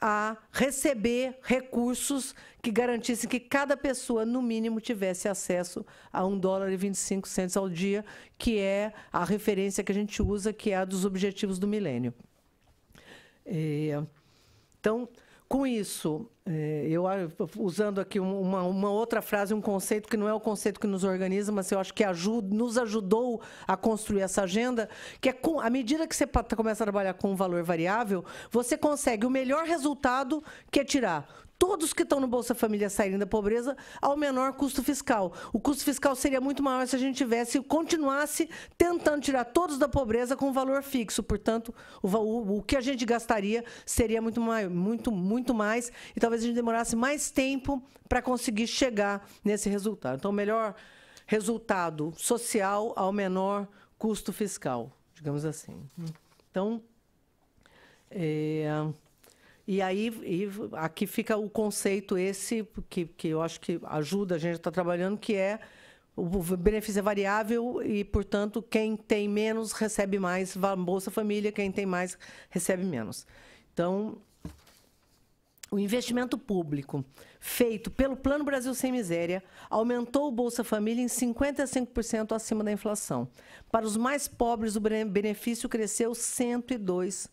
a receber recursos que garantissem que cada pessoa, no mínimo, tivesse acesso a um dólar e 25 centos ao dia, que é a referência que a gente usa, que é a dos objetivos do milênio. É, então, com isso, eh, ah, eu usando aqui uma, uma, outra frase, um conceito que não é o conceito que nos organiza, mas eu acho que ajuda, nos ajudou a construir essa agenda, que é com, à medida que você começa a trabalhar com um valor variável, você consegue o melhor resultado que é tirar todos que estão no Bolsa Família saírem da pobreza ao menor custo fiscal. O custo fiscal seria muito maior se a gente tivesse continuasse tentando tirar todos da pobreza com valor fixo. Portanto, o, o, o que a gente gastaria seria muito mais, muito, muito mais, e talvez a gente demorasse mais tempo para conseguir chegar nesse resultado. Então, melhor resultado social ao menor custo fiscal, digamos assim. Então, é, e aí e aqui fica o conceito esse, que, que eu acho que ajuda a gente a tá estar trabalhando, que é o benefício é variável e, portanto, quem tem menos recebe mais Bolsa Família, quem tem mais recebe menos. Então, o investimento público feito pelo Plano Brasil Sem Miséria aumentou o Bolsa Família em 55% acima da inflação. Para os mais pobres, o benefício cresceu 102%.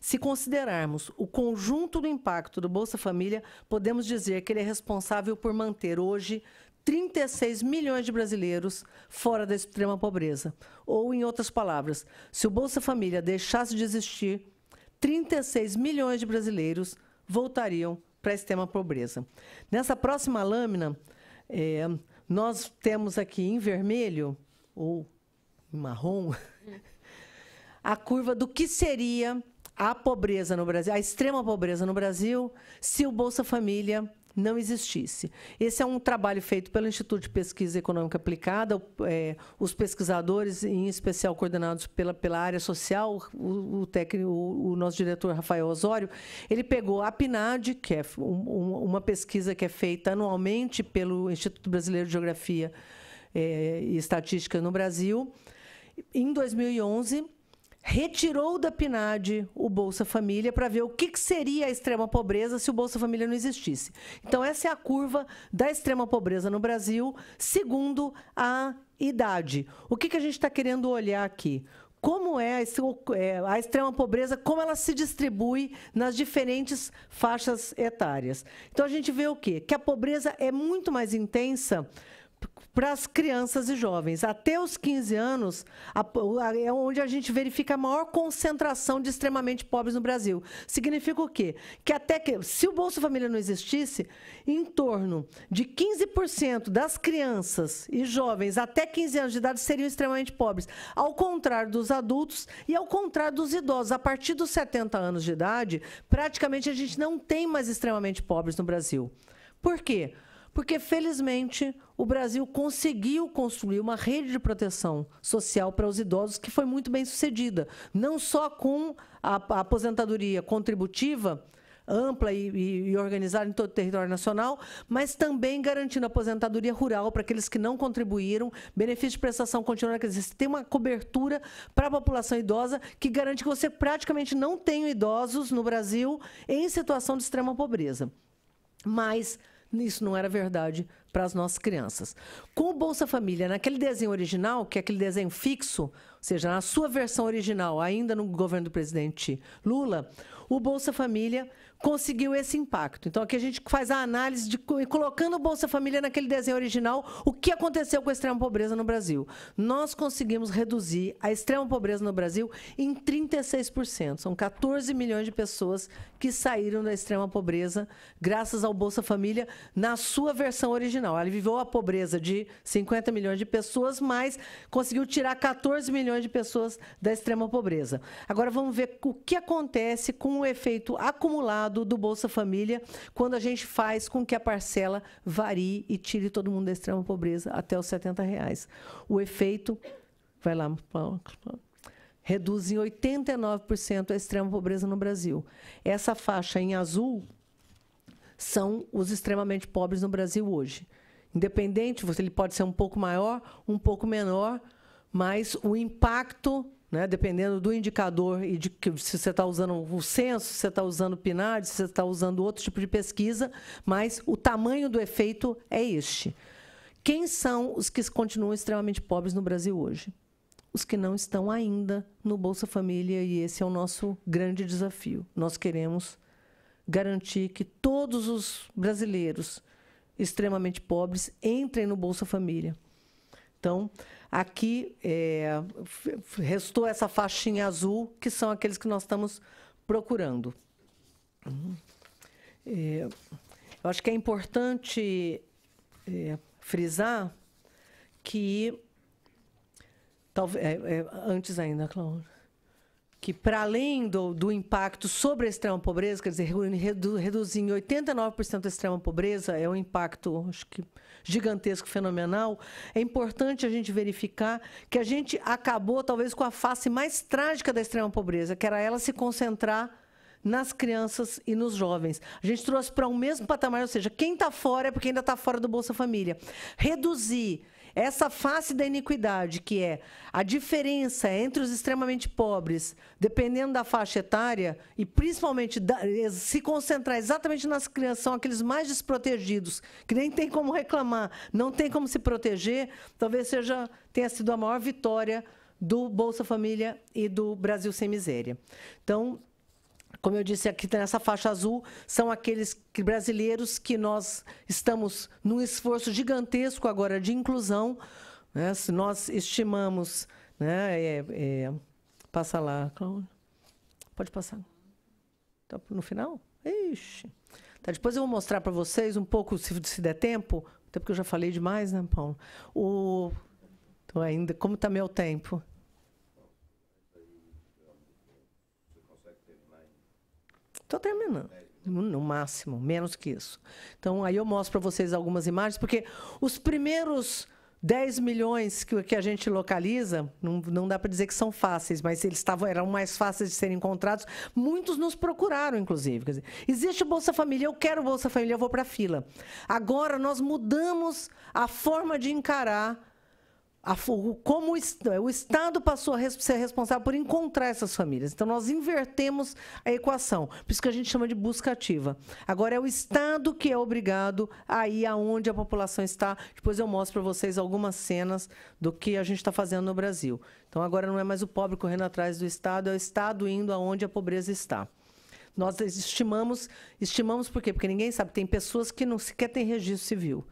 Se considerarmos o conjunto do impacto do Bolsa Família, podemos dizer que ele é responsável por manter hoje 36 milhões de brasileiros fora da extrema pobreza. Ou, em outras palavras, se o Bolsa Família deixasse de existir, 36 milhões de brasileiros voltariam para a extrema pobreza. Nessa próxima lâmina, é, nós temos aqui em vermelho, ou marrom, (laughs) a curva do que seria a pobreza no Brasil, a extrema pobreza no Brasil, se o Bolsa Família não existisse. Esse é um trabalho feito pelo Instituto de Pesquisa Econômica Aplicada, é, os pesquisadores, em especial coordenados pela, pela área social, o, o técnico, o, o, nosso diretor Rafael Osório, ele pegou a PNAD, que é um, um, uma pesquisa que é feita anualmente pelo Instituto Brasileiro de Geografia é, e Estatística no Brasil, em 2011 retirou da PNAD o Bolsa Família para ver o que, que, seria a extrema pobreza se o Bolsa Família não existisse. Então, essa é a curva da extrema pobreza no Brasil, segundo a idade. O que, que a gente está querendo olhar aqui? Como é, é a extrema pobreza, como ela se distribui nas diferentes faixas etárias. Então a gente vê o quê? Que a pobreza é muito mais intensa para as crianças e jovens. Até os 15 anos é onde a gente verifica a maior concentração de extremamente pobres no Brasil. Significa o quê? Que até que, se o Bolsa Família não existisse, em torno de 15% das crianças e jovens até 15 anos de idade seriam extremamente pobres. Ao contrário dos adultos e ao contrário dos idosos. A partir dos 70 anos de idade, praticamente a gente não tem mais extremamente pobres no Brasil. Por quê? Porque, felizmente, o Brasil conseguiu construir uma rede de proteção social para os idosos que foi muito bem sucedida, não só com a aposentadoria contributiva, ampla e, e, e, organizada em todo o território nacional, mas também garantindo aposentadoria rural para aqueles que não contribuíram, benefício de prestação continuada, quer dizer, você tem uma cobertura para a população idosa que garante que você praticamente não tem idosos no Brasil em situação de extrema pobreza. Mas isso não era verdade para as nossas crianças. Com o Bolsa Família, naquele desenho original, que é aquele desenho fixo, ou seja, na sua versão original, ainda no governo do presidente Lula, o Bolsa Família conseguiu esse impacto. Então, aqui a gente faz a análise de colocando o Bolsa Família naquele desenho original, o que aconteceu com a extrema pobreza no Brasil. Nós conseguimos reduzir a extrema pobreza no Brasil em 36%. São 14 milhões de pessoas que saíram da extrema pobreza graças ao Bolsa Família na sua versão original. Ela viveu a pobreza de 50 milhões de pessoas, mas conseguiu tirar 14 milhões de pessoas da extrema pobreza. Agora vamos ver o que acontece com o efeito acumulado do, do Bolsa Família, quando a gente faz com que a parcela varie e tire todo mundo da extrema pobreza até os 70 reais. O efeito. Vai lá, reduz em 89% a extrema pobreza no Brasil. Essa faixa em azul são os extremamente pobres no Brasil hoje. Independente, ele pode ser um pouco maior, um pouco menor, mas o impacto né? dependendo do indicador e de que, se você está usando o censo, se você está usando o PNAD, se você está usando outro tipo de pesquisa, mas o tamanho do efeito é este. Quem são os que continuam extremamente pobres no Brasil hoje? Os que não estão ainda no Bolsa Família, e esse é o nosso grande desafio. Nós queremos garantir que todos os brasileiros extremamente pobres entrem no Bolsa Família. Então, Aqui é, restou essa faixinha azul, que são aqueles que nós estamos procurando. Uhum. É, eu acho que é importante é, frisar que. Talvez, é, é, antes ainda, Cláudia que, para além do, do, impacto sobre a extrema pobreza, quer dizer, reduzir em 89% a extrema pobreza, é um impacto acho que, gigantesco, fenomenal, é importante a gente verificar que a gente acabou, talvez, com a face mais trágica da extrema pobreza, que era ela se concentrar nas crianças e nos jovens. A gente trouxe para o um mesmo patamar, ou seja, quem está fora é porque ainda está fora do Bolsa Família. Reduzir essa face da iniquidade, que é a diferença entre os extremamente pobres, dependendo da faixa etária, e principalmente da, eh, se concentrar exatamente nas crianças, são aqueles mais desprotegidos, que nem tem como reclamar, não tem como se proteger, talvez seja tenha sido a maior vitória do Bolsa Família e do Brasil Sem Miséria. Então, como eu disse aqui nessa faixa azul, são aqueles brasileiros que nós estamos num esforço gigantesco agora de inclusão. Né? Se nós estimamos. Né? É, é, passa lá, Cláudia. Pode passar. Tá no final? Ixi. Tá, depois eu vou mostrar para vocês um pouco, se, se der tempo, até porque eu já falei demais, né, Paulo? O, ainda, como está meu tempo? Estou terminando. No máximo, menos que isso. Então, aí eu mostro para vocês algumas imagens, porque os primeiros 10 milhões que, que a gente localiza, não, não dá para dizer que são fáceis, mas eles estavam, eram mais fáceis de serem encontrados. Muitos nos procuraram, inclusive. Dizer, existe o Bolsa Família, eu quero o Bolsa Família, eu vou para a fila. Agora, nós mudamos a forma de encarar a, como o Estado passou a ser responsável por encontrar essas famílias. Então, nós invertemos a equação. Por isso que a gente chama de busca ativa. Agora, é o Estado que é obrigado a ir aonde a população está. Depois eu mostro para vocês algumas cenas do que a gente está fazendo no Brasil. Então, agora não é mais o pobre correndo atrás do Estado, é o Estado indo aonde a pobreza está. Nós estimamos, estimamos por quê? Porque ninguém sabe. Tem pessoas que não sequer têm registro civil.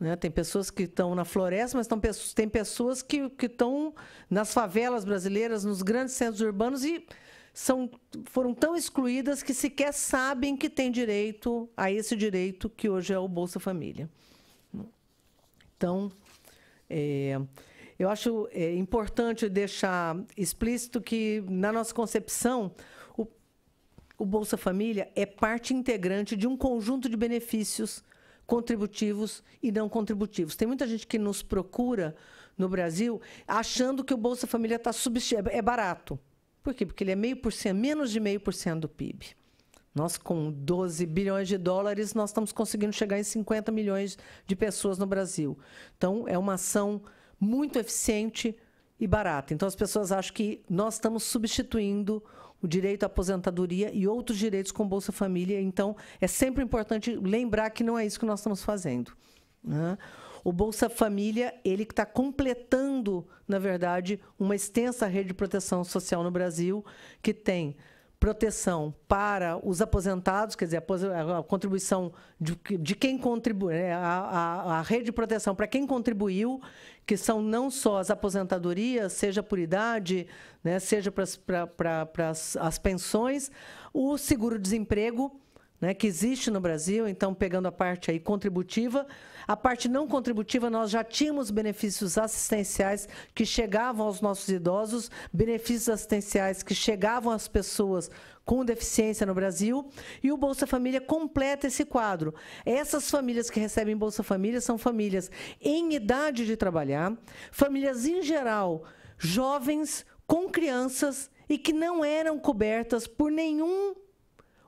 Né? Tem pessoas que estão na floresta, mas tão, tem pessoas que, que estão nas favelas brasileiras, nos grandes centros urbanos e são, foram tão excluídas que sequer sabem que têm direito a esse direito que hoje é o Bolsa Família. Então, é, eu acho é, importante deixar explícito que, na nossa concepção, o, o Bolsa Família é parte integrante de um conjunto de benefícios contributivos e não contributivos. Tem muita gente que nos procura no Brasil achando que o Bolsa Família está é, é barato. Por quê? Porque ele é meio por cento, menos de meio por cento do PIB. Nós, com 12 bilhões de dólares, nós estamos conseguindo chegar em 50 milhões de pessoas no Brasil. Então, é uma ação muito eficiente e barata. Então, as pessoas acham que nós estamos substituindo o direito à aposentadoria e outros direitos com Bolsa Família. Então, é sempre importante lembrar que não é isso que nós estamos fazendo. Né? O Bolsa Família, ele está completando, na verdade, uma extensa rede de proteção social no Brasil, que tem proteção para os aposentados, quer dizer, a contribuição de, de quem contribuiu né, a, a, a, rede de proteção para quem contribuiu, que são não só as aposentadorias, seja por idade, né, seja para, as pensões, o seguro-desemprego né, que existe no Brasil, então pegando a parte aí contributiva, a parte não contributiva nós já tínhamos benefícios assistenciais que chegavam aos nossos idosos, benefícios assistenciais que chegavam às pessoas com deficiência no Brasil, e o Bolsa Família completa esse quadro. Essas famílias que recebem Bolsa Família são famílias em idade de trabalhar, famílias em geral, jovens com crianças e que não eram cobertas por nenhum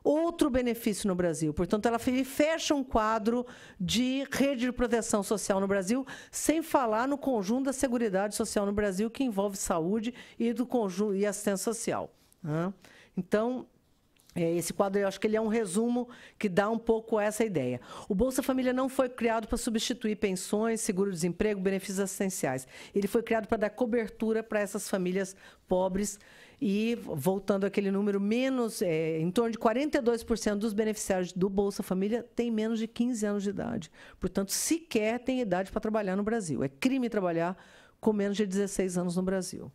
outro benefício no Brasil. Portanto, ela fecha um quadro de rede de proteção social no Brasil, sem falar no conjunto da Seguridade Social no Brasil, que envolve saúde e, do conjunto, e assistência social. Então, é, esse quadro, eu acho que ele é um resumo que dá um pouco essa ideia. O Bolsa Família não foi criado para substituir pensões, seguro-desemprego, benefícios assistenciais. Ele foi criado para dar cobertura para essas famílias pobres e voltando àquele número, menos é, em torno de 42% dos beneficiários do Bolsa Família têm menos de 15 anos de idade. Portanto, sequer têm idade para trabalhar no Brasil. É crime trabalhar com menos de 16 anos no Brasil.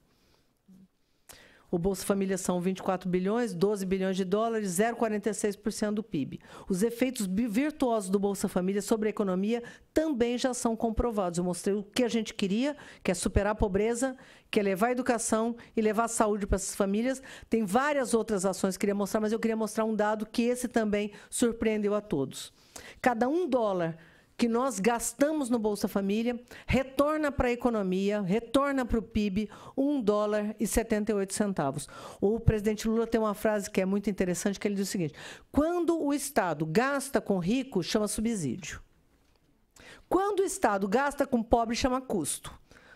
O Bolsa Família são 24 bilhões, 12 bilhões de dólares, 0,46% do PIB. Os efeitos virtuosos do Bolsa Família sobre a economia também já são comprovados. Eu mostrei o que a gente queria, que é superar a pobreza, que é levar a educação e levar a saúde para essas famílias. Tem várias outras ações que eu queria mostrar, mas eu queria mostrar um dado que esse também surpreendeu a todos. Cada um dólar que nós gastamos no Bolsa Família retorna para a economia, retorna para o PIB 1 dólar e 78 centavos. O presidente Lula tem uma frase que é muito interessante, que ele diz o seguinte: quando o Estado gasta com rico, chama subsídio. Quando o Estado gasta com pobre, chama custo.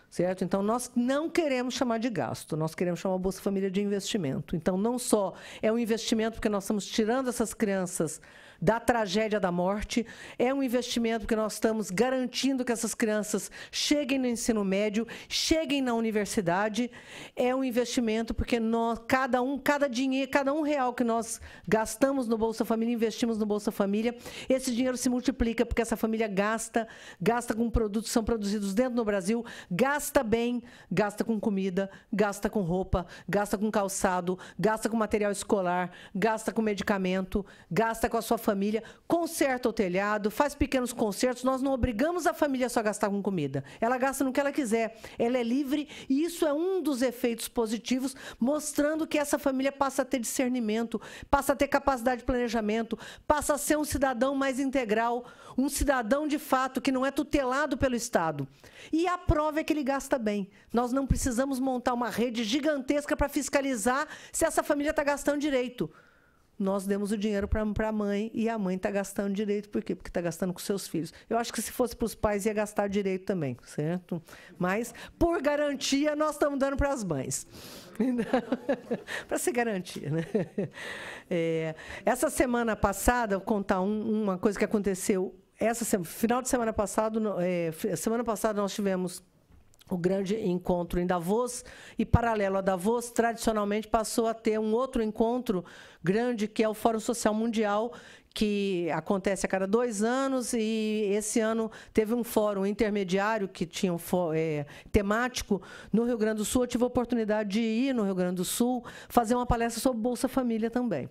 Certo? Então, nós não queremos chamar de gasto, nós queremos chamar a Bolsa Família de investimento. Então, não só é um investimento, porque nós estamos tirando essas crianças da tragédia da morte. É um investimento que nós estamos garantindo que essas crianças cheguem no ensino médio, cheguem na universidade. É um investimento porque nós, cada um, cada dinheiro, cada um real que nós gastamos no Bolsa Família, investimos no Bolsa Família, esse dinheiro se multiplica porque essa família gasta, gasta com produtos que são produzidos dentro do Brasil, gasta bem, gasta com comida, gasta com roupa, gasta com calçado, gasta com material escolar, gasta com medicamento, gasta com a sua família família, conserta o telhado, faz pequenos concertos Nós não obrigamos a família só a gastar com comida. Ela gasta no que ela quiser. Ela é livre e isso é um dos efeitos positivos, mostrando que essa família passa a ter discernimento, passa a ter capacidade de planejamento, passa a ser um cidadão mais integral, um cidadão de fato que não é tutelado pelo Estado. E a prova é que ele gasta bem. Nós não precisamos montar uma rede gigantesca para fiscalizar se essa família está gastando direito nós demos o dinheiro para a mãe e a mãe está gastando direito. Por quê? Porque está gastando com seus filhos. Eu acho que se fosse para os pais ia gastar direito também, certo? Mas, por garantia, nós estamos dando para as mães. (laughs) para se garantir, né? (laughs) É, essa semana passada, vou contar um, uma coisa que aconteceu. Essa final de semana passado, é, semana passada nós tivemos o grande encontro em Davos e paralelo a Davos, tradicionalmente passou a ter um outro encontro grande que é o Fórum Social Mundial, que acontece a cada dois anos e esse ano teve um fórum intermediário que tinha um é, temático no Rio Grande do Sul. Eu tive a oportunidade de ir no Rio Grande do Sul fazer uma palestra sobre Bolsa Família também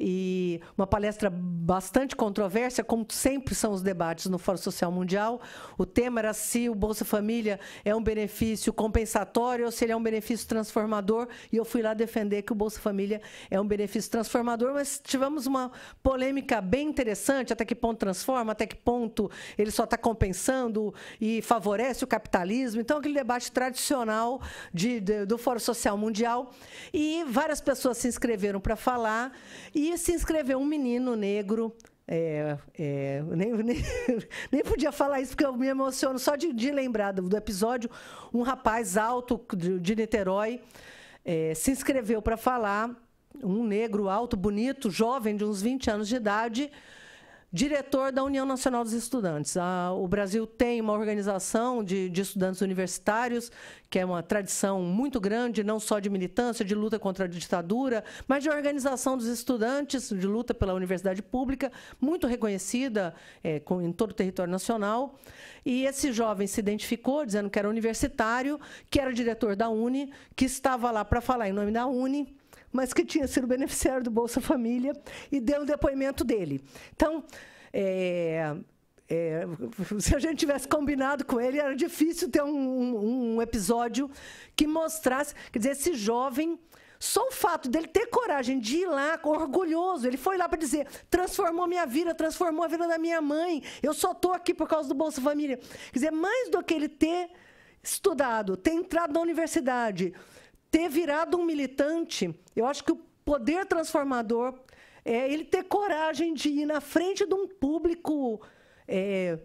e uma palestra bastante controversa, como sempre são os debates no Fórum Social Mundial. O tema era se o Bolsa Família é um benefício compensatório ou se ele é um benefício transformador, e eu fui lá defender que o Bolsa Família é um benefício transformador, mas tivemos uma polêmica bem interessante, até que ponto transforma, até que ponto ele só está compensando e favorece o capitalismo. Então, aquele debate tradicional de, de, do Fórum Social Mundial. E várias pessoas se inscreveram para falar. E se inscreveu um menino negro é, é, nem, (laughs) nem, nem, podia falar isso, porque eu me emociono só de, de lembrar do, do, episódio. Um rapaz alto de, de Niterói é, se inscreveu para falar, um negro alto, bonito, jovem, de uns 20 anos de idade, diretor da União Nacional dos Estudantes. A, ah, o Brasil tem uma organização de, de, estudantes universitários, que é uma tradição muito grande, não só de militância, de luta contra a ditadura, mas de organização dos estudantes, de luta pela universidade pública, muito reconhecida é, com, em todo o território nacional. E esse jovem se identificou, dizendo que era universitário, que era diretor da Uni, que estava lá para falar em nome da Uni mas que tinha sido beneficiário do Bolsa Família e deu o depoimento dele. Então, é, é, (laughs) se a gente tivesse combinado com ele, era difícil ter um, um, um, episódio que mostrasse. Quer dizer, esse jovem, só o fato dele ter coragem de ir lá, orgulhoso, ele foi lá para dizer: transformou minha vida, transformou a vida da minha mãe, eu só estou aqui por causa do Bolsa Família. Quer dizer, mais do que ele ter estudado, ter entrado na universidade, ter virado um militante, eu acho que o poder transformador é ele ter coragem de ir na frente de um público. É,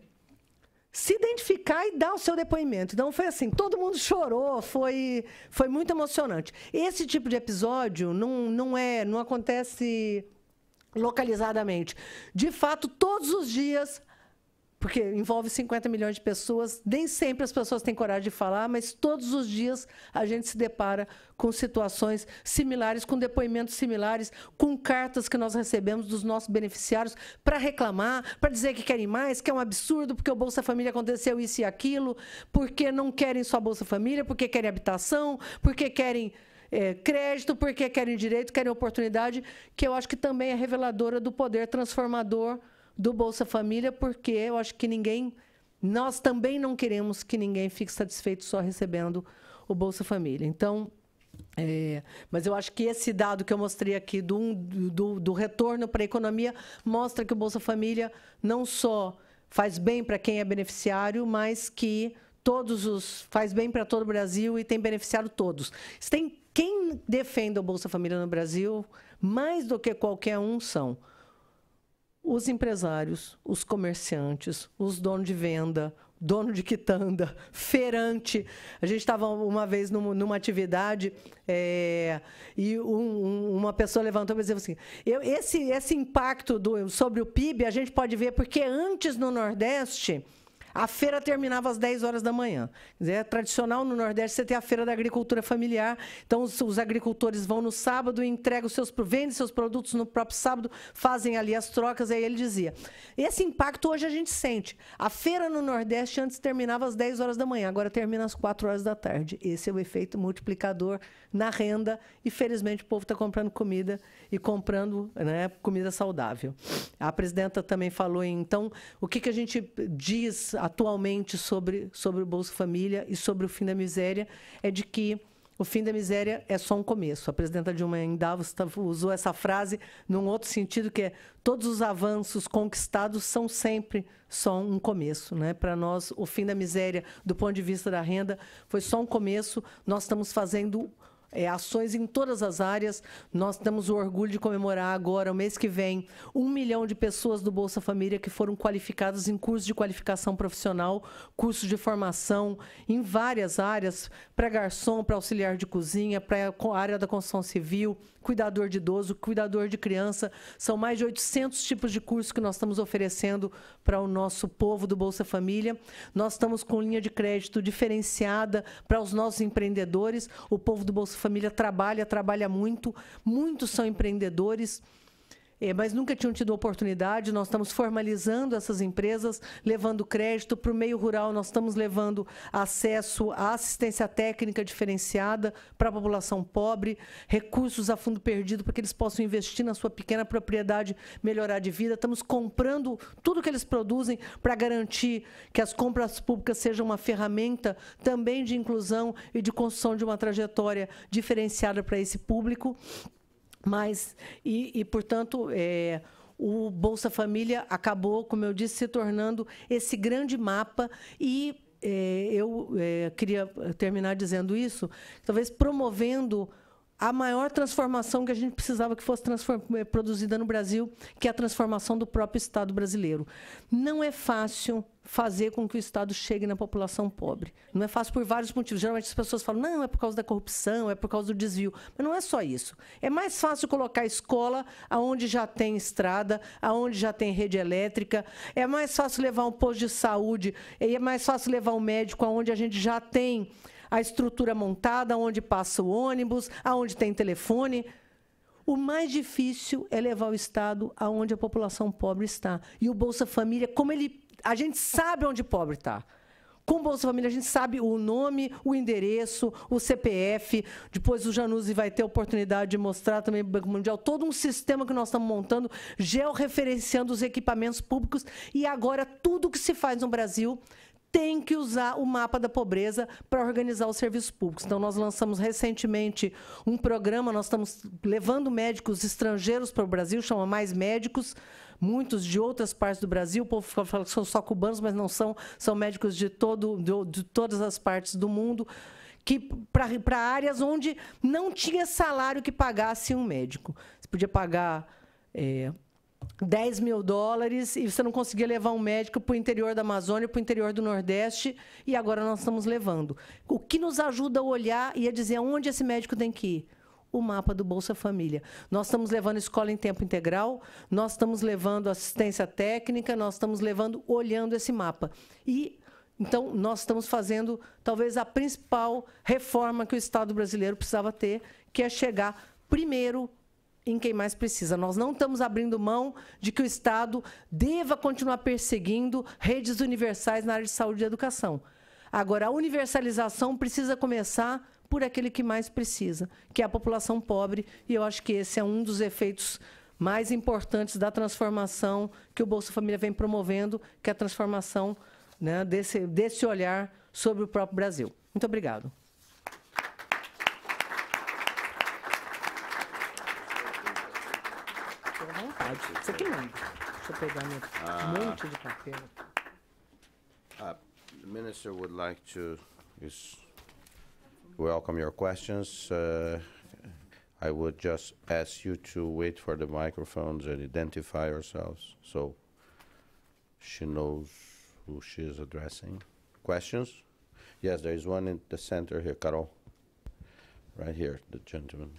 se identificar e dar o seu depoimento. Então foi assim, todo mundo chorou, foi, foi muito emocionante. Esse tipo de episódio não, não é, não acontece localizadamente. De fato, todos os dias porque envolve 50 milhões de pessoas, nem sempre as pessoas têm coragem de falar, mas todos os dias a gente se depara com situações similares, com depoimentos similares, com cartas que nós recebemos dos nossos beneficiários para reclamar, para dizer que querem mais, que é um absurdo, porque o Bolsa Família aconteceu isso e aquilo, porque não querem só Bolsa Família, porque querem habitação, porque querem. É, crédito, porque querem direito, querem oportunidade, que eu acho que também é reveladora do poder transformador do Bolsa Família, porque eu acho que ninguém. Nós também não queremos que ninguém fique satisfeito só recebendo o Bolsa Família. Então, é, mas eu acho que esse dado que eu mostrei aqui do, do, do retorno para a economia mostra que o Bolsa Família não só faz bem para quem é beneficiário, mas que todos os faz bem para todo o Brasil e tem beneficiado todos. Tem, quem defende o Bolsa Família no Brasil mais do que qualquer um são os empresários, os comerciantes, os donos de venda, dono de quitanda, (laughs) feirante. A gente estava uma vez numa, numa atividade é, e um, um, uma pessoa levantou e disse assim: eu, esse, esse impacto do, sobre o PIB a gente pode ver porque antes no Nordeste a feira terminava às 10 horas da manhã. É tradicional no Nordeste você ter a feira da agricultura familiar. Então, os, os agricultores vão no sábado e entregam seus, vendem seus produtos no próprio sábado, fazem ali as trocas. Aí ele dizia: esse impacto hoje a gente sente. A feira no Nordeste antes terminava às 10 horas da manhã, agora termina às 4 horas da tarde. Esse é o efeito multiplicador na renda. E felizmente o povo está comprando comida e comprando né, comida saudável. A presidenta também falou, em, então, o que, que a gente diz atualmente sobre, sobre o Bolsa Família e sobre o fim da miséria é de que o fim da miséria é só um começo. A presidenta Dilma em Davos tá, usou essa frase num outro sentido, que é todos os avanços conquistados são sempre só um começo. Né? Para nós, o fim da miséria, do ponto de vista da renda, foi só um começo. Nós estamos fazendo é, ações em todas as áreas. Nós temos o orgulho de comemorar agora, o mês que vem, um milhão de pessoas do Bolsa Família que foram qualificadas em cursos de qualificação profissional, cursos de formação em várias áreas, para garçom, para auxiliar de cozinha, para a área da construção civil, cuidador de idoso, cuidador de criança. São mais de 800 tipos de cursos que nós estamos oferecendo para o nosso povo do Bolsa Família. Nós estamos com linha de crédito diferenciada para os nossos empreendedores. O povo do Bolsa família trabalha, trabalha muito, muitos são empreendedores. É, mas nunca tinham tido oportunidade. Nós estamos formalizando essas empresas, levando crédito para o meio rural, nós estamos levando acesso à assistência técnica diferenciada para a população pobre, recursos a fundo perdido para que eles possam investir na sua pequena propriedade, melhorar de vida. Estamos comprando tudo que eles produzem para garantir que as compras públicas sejam uma ferramenta também de inclusão e de construção de uma trajetória diferenciada para esse público. Mas, e, e portanto, é, o Bolsa Família acabou, como eu disse, se tornando esse grande mapa e é, eu é, queria terminar dizendo isso, talvez promovendo a maior transformação que a gente precisava que fosse eh, produzida no Brasil, que é a transformação do próprio Estado brasileiro. Não é fácil fazer com que o Estado chegue na população pobre. Não é fácil por vários motivos. Geralmente as pessoas falam, não, é por causa da corrupção, é por causa do desvio. Mas não é só isso. É mais fácil colocar escola aonde já tem estrada, aonde já tem rede elétrica. É mais fácil levar um posto de saúde. É mais fácil levar um médico aonde a gente já tem a estrutura montada, onde passa o ônibus, aonde tem telefone. O mais difícil é levar o Estado aonde a população pobre está. E o Bolsa Família, como ele. A gente sabe onde pobre está. Com o Bolsa Família, a gente sabe o nome, o endereço, o CPF. Depois o Januzzi vai ter a oportunidade de mostrar também o Banco Mundial todo um sistema que nós estamos montando, georreferenciando os equipamentos públicos. E agora, tudo que se faz no Brasil tem que usar o mapa da pobreza para organizar os serviços públicos. Então, nós lançamos recentemente um programa, nós estamos levando médicos estrangeiros para o Brasil, chama Mais Médicos, muitos de outras partes do Brasil. O povo fala que são só cubanos, mas não são, são médicos de, todo, de, de todas as partes do mundo. Que para áreas onde não tinha salário que pagasse um médico. Você podia pagar é, 10 mil dólares e você não conseguia levar um médico para o interior da Amazônia, para o interior do Nordeste, e agora nós estamos levando. O que nos ajuda a olhar e a dizer onde esse médico tem que ir? O mapa do Bolsa Família. Nós estamos levando escola em tempo integral, nós estamos levando assistência técnica, nós estamos levando, olhando esse mapa. E então, nós estamos fazendo talvez a principal reforma que o Estado brasileiro precisava ter, que é chegar primeiro em quem mais precisa. Nós não estamos abrindo mão de que o Estado deva continuar perseguindo redes universais na área de saúde e educação. Agora, a universalização precisa começar por aquele que mais precisa, que é a população pobre, e eu acho que esse é um dos efeitos mais importantes da transformação que o Bolsa Família vem promovendo, que é a transformação né, desse, desse olhar sobre o próprio Brasil. Muito obrigado. Deixa eu pegar meu uh, monte de papel. Uh, the minister would like to is welcome your questions. Uh, I would just ask you to wait for the microphones and identify yourselves so she knows who she is addressing. Questions? Yes, there is one in the center here, Carol. Right here, the gentleman.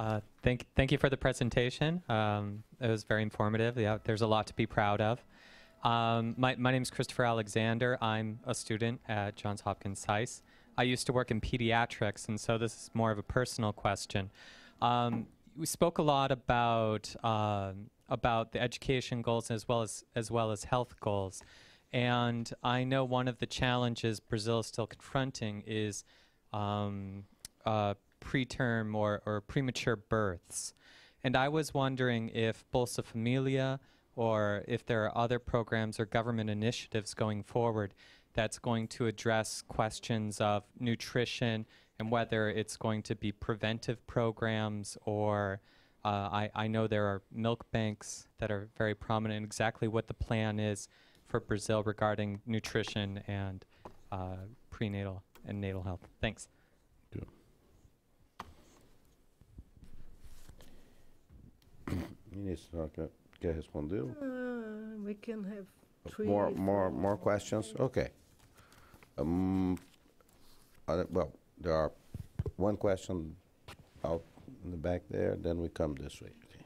Uh, thank, thank you for the presentation. Um, it was very informative. Yeah, there's a lot to be proud of. Um, my, my name is Christopher Alexander. I'm a student at Johns Hopkins SICE. I used to work in pediatrics, and so this is more of a personal question. Um, we spoke a lot about um, about the education goals as well as as well as health goals, and I know one of the challenges Brazil is still confronting is um, uh, preterm or, or premature births. And I was wondering if Bolsa Familia or if there are other programs or government initiatives going forward that's going to address questions of nutrition and whether it's going to be preventive programs or uh, I, I know there are milk banks that are very prominent, exactly what the plan is for Brazil regarding nutrition and uh, prenatal and natal health. Thanks. You need to talk, to- que respondeu? Uh, We can have three. More, more, more questions? Okay. Um, well, there are one question out in the back there, then we come this way. Okay.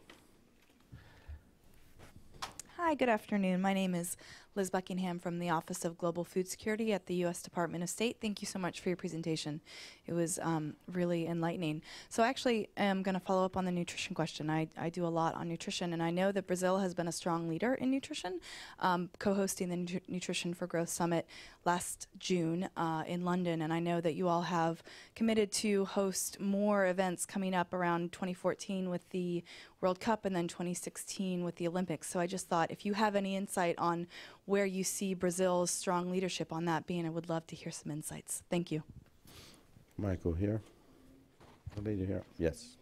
Hi, good afternoon. My name is Liz Buckingham from the Office of Global Food Security at the U.S. Department of State. Thank you so much for your presentation. It was um, really enlightening. So actually, I'm going to follow up on the nutrition question. I, I do a lot on nutrition, and I know that Brazil has been a strong leader in nutrition, um, co-hosting the Nutrition for Growth Summit last June uh, in London, and I know that you all have committed to host more events coming up around 2014 with the World Cup and then 2016 with the Olympics. So I just thought if you have any insight on where you see Brazil's strong leadership on that being. I would love to hear some insights. Thank you. Michael here. The you here. Yes.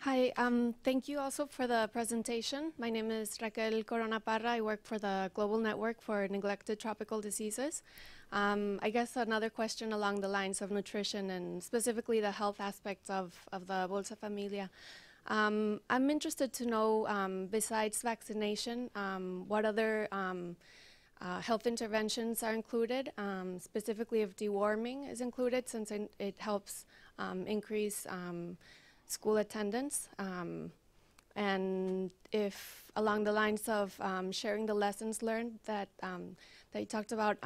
Hi, um, thank you also for the presentation. My name is Raquel Corona Parra. I work for the Global Network for Neglected Tropical Diseases. Um, I guess another question along the lines of nutrition and specifically the health aspects of, of the Bolsa Familia. Um, I'm interested to know, um, besides vaccination, um, what other um, uh, health interventions are included, um, specifically if deworming is included since in it helps um, increase school attendance. and if along the lines of sharing the lessons learned that, that you talked about,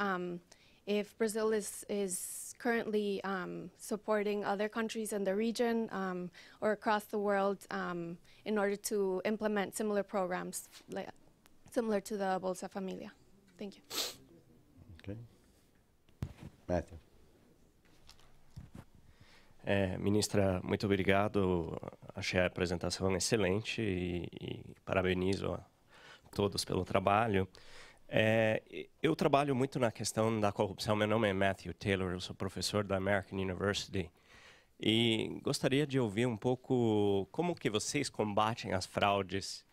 if Brazil is, is currently um, supporting other countries in the region um, or across the world um, in order to implement similar programs like, similar to the Bolsa Familia. Thank you. Okay. Matthew. É, ministra, muito obrigado. Achei a apresentação excelente e, e parabenizo a todos pelo trabalho. É, eu trabalho muito na questão da corrupção. Meu nome é Matthew Taylor, eu sou professor da American University. E gostaria de ouvir um pouco como que vocês combatem as fraudes.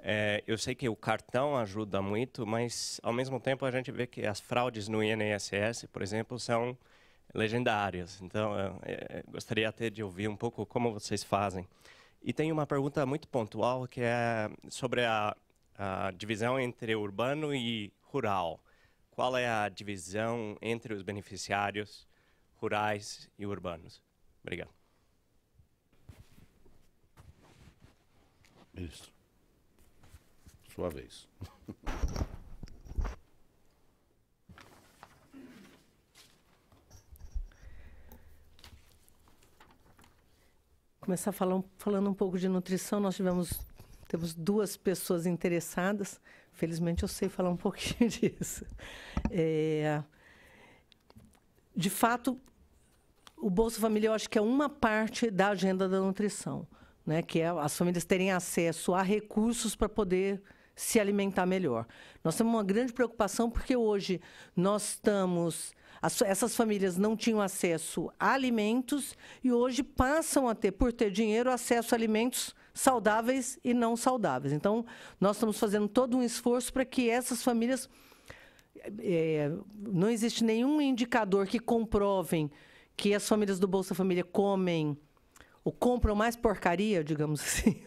É, eu sei que o cartão ajuda muito, mas ao mesmo tempo a gente vê que as fraudes no INSS, por exemplo, são legendárias. Então, é, é, gostaria até de ouvir um pouco como vocês fazem. E tem uma pergunta muito pontual que é sobre a a divisão entre urbano e rural. Qual é a divisão entre os beneficiários rurais e urbanos? Obrigado. Ministro, sua vez. Começar falando, falando um pouco de nutrição, nós tivemos temos duas pessoas interessadas. Felizmente, eu sei falar um (laughs) pouquinho disso. É, de fato, o Bolsa Família eu acho que é uma parte da agenda da nutrição, né? que é as famílias terem acesso a recursos para poder se alimentar melhor. Nós temos uma grande preocupação porque hoje nós estamos. As, essas famílias não tinham acesso a alimentos e hoje passam a ter, por ter dinheiro, acesso a alimentos saudáveis e não saudáveis. Então, nós estamos fazendo todo um esforço para que essas famílias. É, não existe nenhum indicador que comprovem que as famílias do Bolsa Família comem ou compram mais porcaria, digamos assim,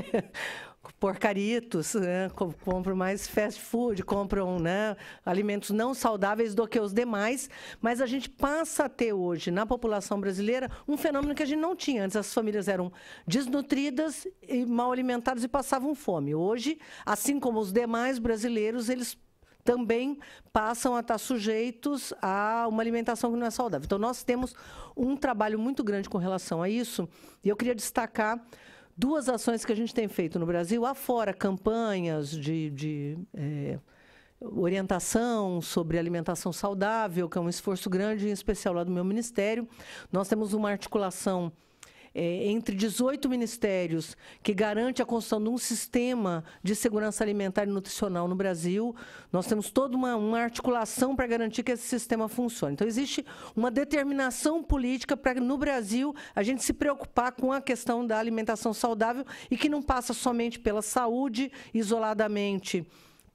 (laughs) porcaritos, né? compram mais fast food, compram né? alimentos não saudáveis do que os demais, mas a gente passa a ter hoje na população brasileira um fenômeno que a gente não tinha antes. As famílias eram desnutridas e mal alimentadas e passavam fome. Hoje, assim como os demais brasileiros, eles também passam a estar sujeitos a uma alimentação que não é saudável. Então, nós temos um trabalho muito grande com relação a isso, e eu queria destacar duas ações que a gente tem feito no Brasil, afora campanhas de, de é, orientação sobre alimentação saudável, que é um esforço grande, em especial lá do meu ministério. Nós temos uma articulação é, entre 18 ministérios que garante a construção de um sistema de segurança alimentar e nutricional no Brasil. Nós temos toda uma, uma articulação para garantir que esse sistema funcione. Então, existe uma determinação política para, no Brasil, a gente se preocupar com a questão da alimentação saudável e que não passa somente pela saúde isoladamente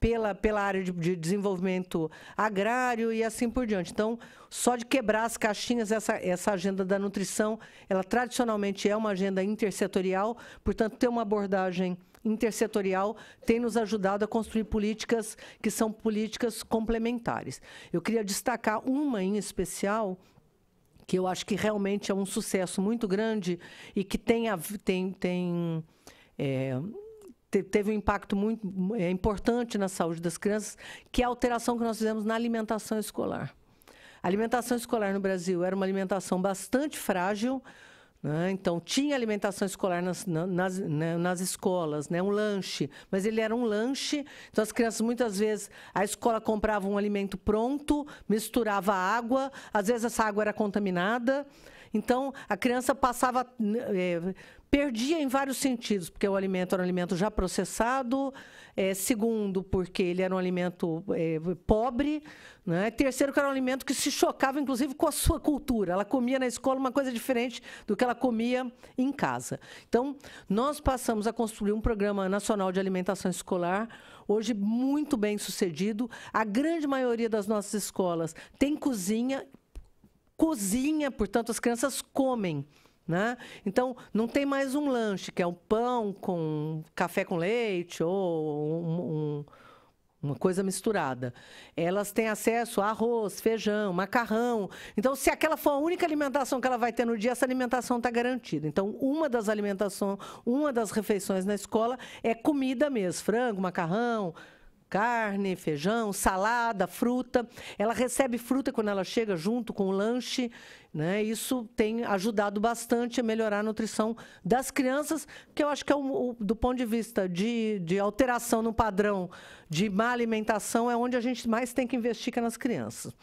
pela, pela área de, de, desenvolvimento agrário e assim por diante. Então, só de quebrar as caixinhas, essa, essa agenda da nutrição, ela tradicionalmente é uma agenda intersetorial, portanto, ter uma abordagem intersetorial tem nos ajudado a construir políticas que são políticas complementares. Eu queria destacar uma em especial, que eu acho que realmente é um sucesso muito grande e que tem, tem, tem é, teve um impacto muito é, importante na saúde das crianças, que é a alteração que nós fizemos na alimentação escolar. A alimentação escolar no Brasil era uma alimentação bastante frágil, né? então tinha alimentação escolar nas, nas, né, nas escolas, né? um lanche, mas ele era um lanche, então as crianças muitas vezes, a escola comprava um alimento pronto, misturava água, às vezes essa água era contaminada, então a criança passava... Né, é, Perdia em vários sentidos, porque o alimento era um alimento já processado. É, segundo, porque ele era um alimento é, pobre. Né? Terceiro, que era um alimento que se chocava, inclusive, com a sua cultura. Ela comia na escola uma coisa diferente do que ela comia em casa. Então, nós passamos a construir um programa nacional de alimentação escolar, hoje muito bem sucedido. A grande maioria das nossas escolas tem cozinha cozinha, portanto, as crianças comem né? Então, não tem mais um lanche, que é um pão com café com leite ou um, um, uma coisa misturada. Elas têm acesso a arroz, feijão, macarrão. Então, se aquela for a única alimentação que ela vai ter no dia, essa alimentação está garantida. Então, uma das alimentações, uma das refeições na escola é comida mesmo: frango, macarrão, carne, feijão, salada, fruta. Ela recebe fruta quando ela chega junto com o lanche. Né? Isso tem ajudado bastante a melhorar a nutrição das crianças, que eu acho que é o, o, do ponto de vista de, de alteração no padrão de má alimentação, é onde a gente mais tem que investir que é nas crianças.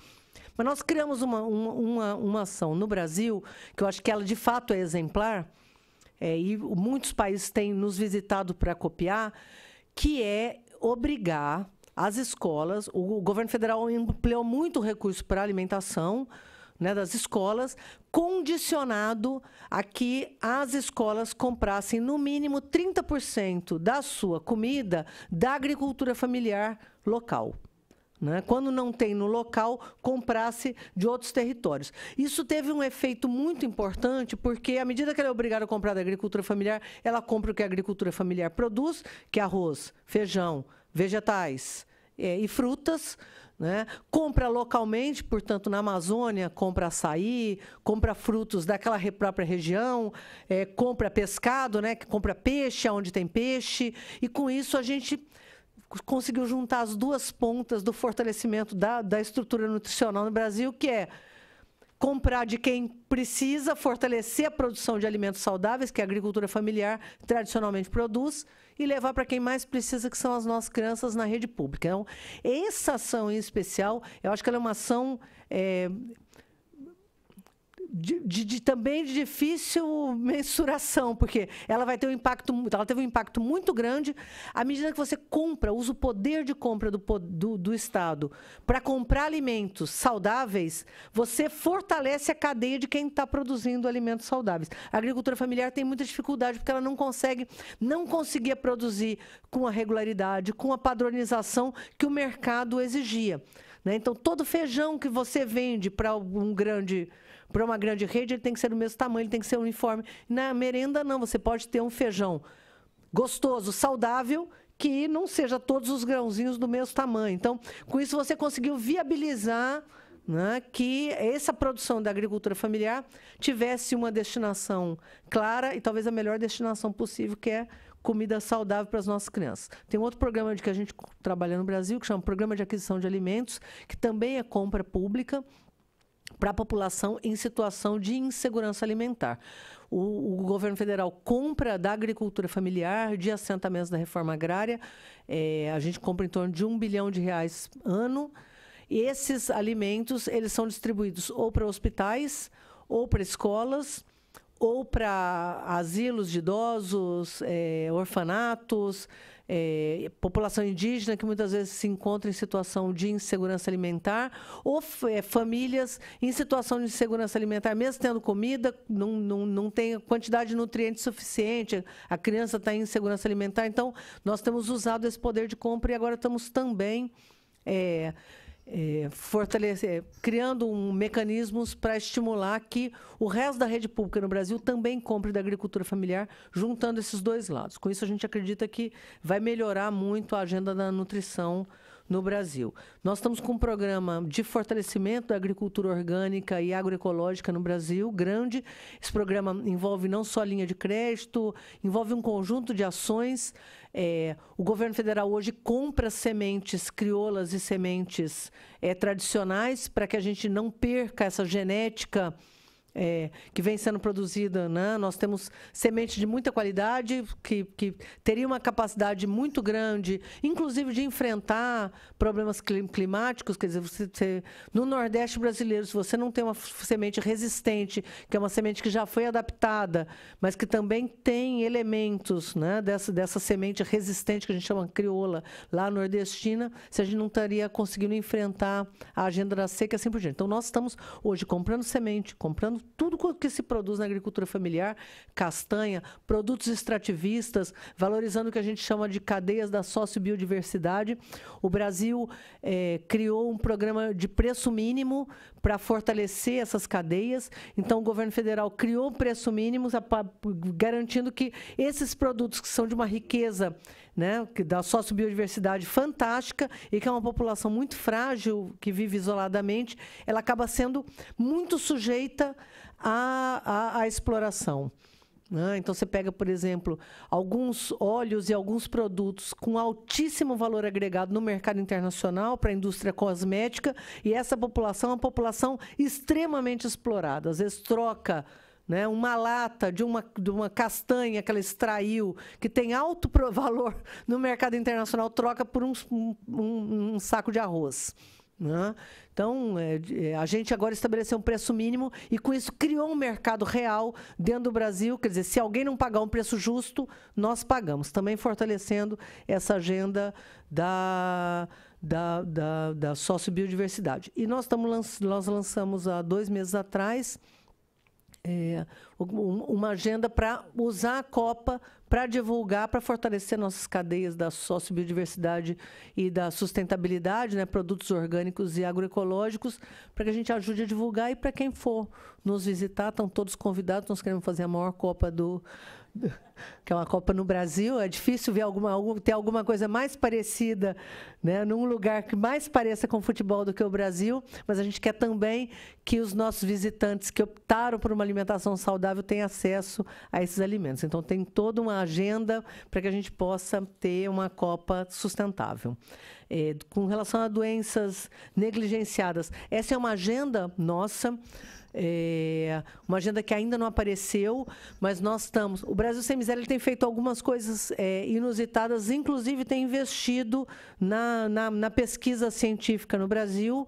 Mas nós criamos uma, uma, uma, uma ação no Brasil, que eu acho que ela de fato é exemplar, é, e muitos países têm nos visitado para copiar, que é obrigar as escolas, o governo federal ampliou muito recurso para alimentação né, das escolas, condicionado a que as escolas comprassem no mínimo 30% da sua comida da agricultura familiar local. Né? Quando não tem no local, comprasse de outros territórios. Isso teve um efeito muito importante, porque à medida que ela é obrigada a comprar da agricultura familiar, ela compra o que a agricultura familiar produz, que é arroz, feijão, vegetais é, e frutas. Né? Compra localmente, portanto, na Amazônia, compra açaí, compra frutos daquela própria região, é, compra pescado, né? compra peixe onde tem peixe, e com isso a gente conseguiu juntar as duas pontas do fortalecimento da, da estrutura nutricional no Brasil, que é comprar de quem precisa, fortalecer a produção de alimentos saudáveis, que a agricultura familiar tradicionalmente produz, e levar para quem mais precisa, que são as nossas crianças na rede pública. Então, essa ação em especial, eu acho que ela é uma ação é, de, de, de, também de difícil mensuração, porque ela vai ter um impacto, ela teve um impacto muito grande à medida que você compra, usa o poder de compra do, do, do Estado para comprar alimentos saudáveis, você fortalece a cadeia de quem está produzindo alimentos saudáveis. A agricultura familiar tem muita dificuldade porque ela não consegue, não conseguia produzir com a regularidade, com a padronização que o mercado exigia. Né? Então, todo feijão que você vende para um grande para uma grande rede, ele tem que ser do mesmo tamanho, ele tem que ser uniforme. Na merenda, não. Você pode ter um feijão gostoso, saudável, que não seja todos os grãozinhos do mesmo tamanho. Então, com isso, você conseguiu viabilizar né, que essa produção da agricultura familiar tivesse uma destinação clara e talvez a melhor destinação possível, que é comida saudável para as nossas crianças. Tem um outro programa de que a gente trabalha no Brasil, que chama Programa de Aquisição de Alimentos, que também é compra pública, para a população em situação de insegurança alimentar. O, o, governo federal compra da agricultura familiar, de assentamentos da reforma agrária, é, a gente compra em torno de um bilhão de reais ano. E esses alimentos eles são distribuídos ou para hospitais, ou para escolas, ou para asilos de idosos, é, orfanatos, é, população indígena que muitas vezes se encontra em situação de insegurança alimentar, ou é, famílias em situação de insegurança alimentar, mesmo tendo comida, não, não, não tem quantidade de nutrientes suficiente, a criança está em insegurança alimentar. Então, nós temos usado esse poder de compra e agora estamos também. É, é, fortalecer, criando um mecanismos para estimular que o resto da rede pública no Brasil também compre da agricultura familiar, juntando esses dois lados. Com isso, a gente acredita que vai melhorar muito a agenda da nutrição no Brasil. Nós estamos com um programa de fortalecimento da agricultura orgânica e agroecológica no Brasil, grande. Esse programa envolve não só linha de crédito, envolve um conjunto de ações. É, o governo federal hoje compra sementes crioulas e sementes é, tradicionais para que a gente não perca essa genética é, que vem sendo produzida. Né? Nós temos semente de muita qualidade, que, que teria uma capacidade muito grande, inclusive de enfrentar problemas climáticos. Quer dizer, você, você, no Nordeste brasileiro, se você não tem uma semente resistente, que é uma semente que já foi adaptada, mas que também tem elementos né, dessa, dessa semente resistente que a gente chama crioula lá nordestina, se a gente não estaria conseguindo enfrentar a agenda da seca e assim por diante. Então, nós estamos hoje comprando semente, comprando tudo quanto que se produz na agricultura familiar, castanha, produtos extrativistas, valorizando o que a gente chama de cadeias da sociobiodiversidade. O Brasil é, criou um programa de preço mínimo para fortalecer essas cadeias. Então, o governo federal criou preço mínimo, garantindo que esses produtos que são de uma riqueza, né, que da sociobiodiversidade fantástica e que é uma população muito frágil, que vive isoladamente, ela acaba sendo muito sujeita à, à, à exploração. Né? Então, você pega, por exemplo, alguns óleos e alguns produtos com altíssimo valor agregado no mercado internacional para a indústria cosmética, e essa população é uma população extremamente explorada. Às vezes, troca né, uma lata de uma, de uma castanha que ela extraiu, que tem alto (laughs) valor no mercado internacional, troca por um, um, um saco de arroz. Né? Então, é, é, a gente agora estabeleceu um preço mínimo e, com isso, criou um mercado real dentro do Brasil. Quer dizer, se alguém não pagar um preço justo, nós pagamos. Também fortalecendo essa agenda da, da, da, da socio-biodiversidade. E nós, tamo, nós lançamos há dois meses atrás é, uma agenda para usar a Copa para divulgar, para fortalecer nossas cadeias da sociobiodiversidade e da sustentabilidade, né, produtos orgânicos e agroecológicos, para que a gente ajude a divulgar e para quem for nos visitar, estão todos convidados, nós queremos fazer a maior Copa do, que é uma Copa no Brasil, é difícil ver alguma, ter alguma coisa mais parecida, né, num lugar que mais pareça com futebol do que o Brasil, mas a gente quer também que os nossos visitantes que optaram por uma alimentação saudável tenham acesso a esses alimentos. Então tem toda uma agenda para que a gente possa ter uma Copa sustentável. É, com relação a doenças negligenciadas, essa é uma agenda nossa é, uma agenda que ainda não apareceu, mas nós estamos. O Brasil Sem Miséria tem feito algumas coisas é, inusitadas, inclusive tem investido na, na, na pesquisa científica no Brasil,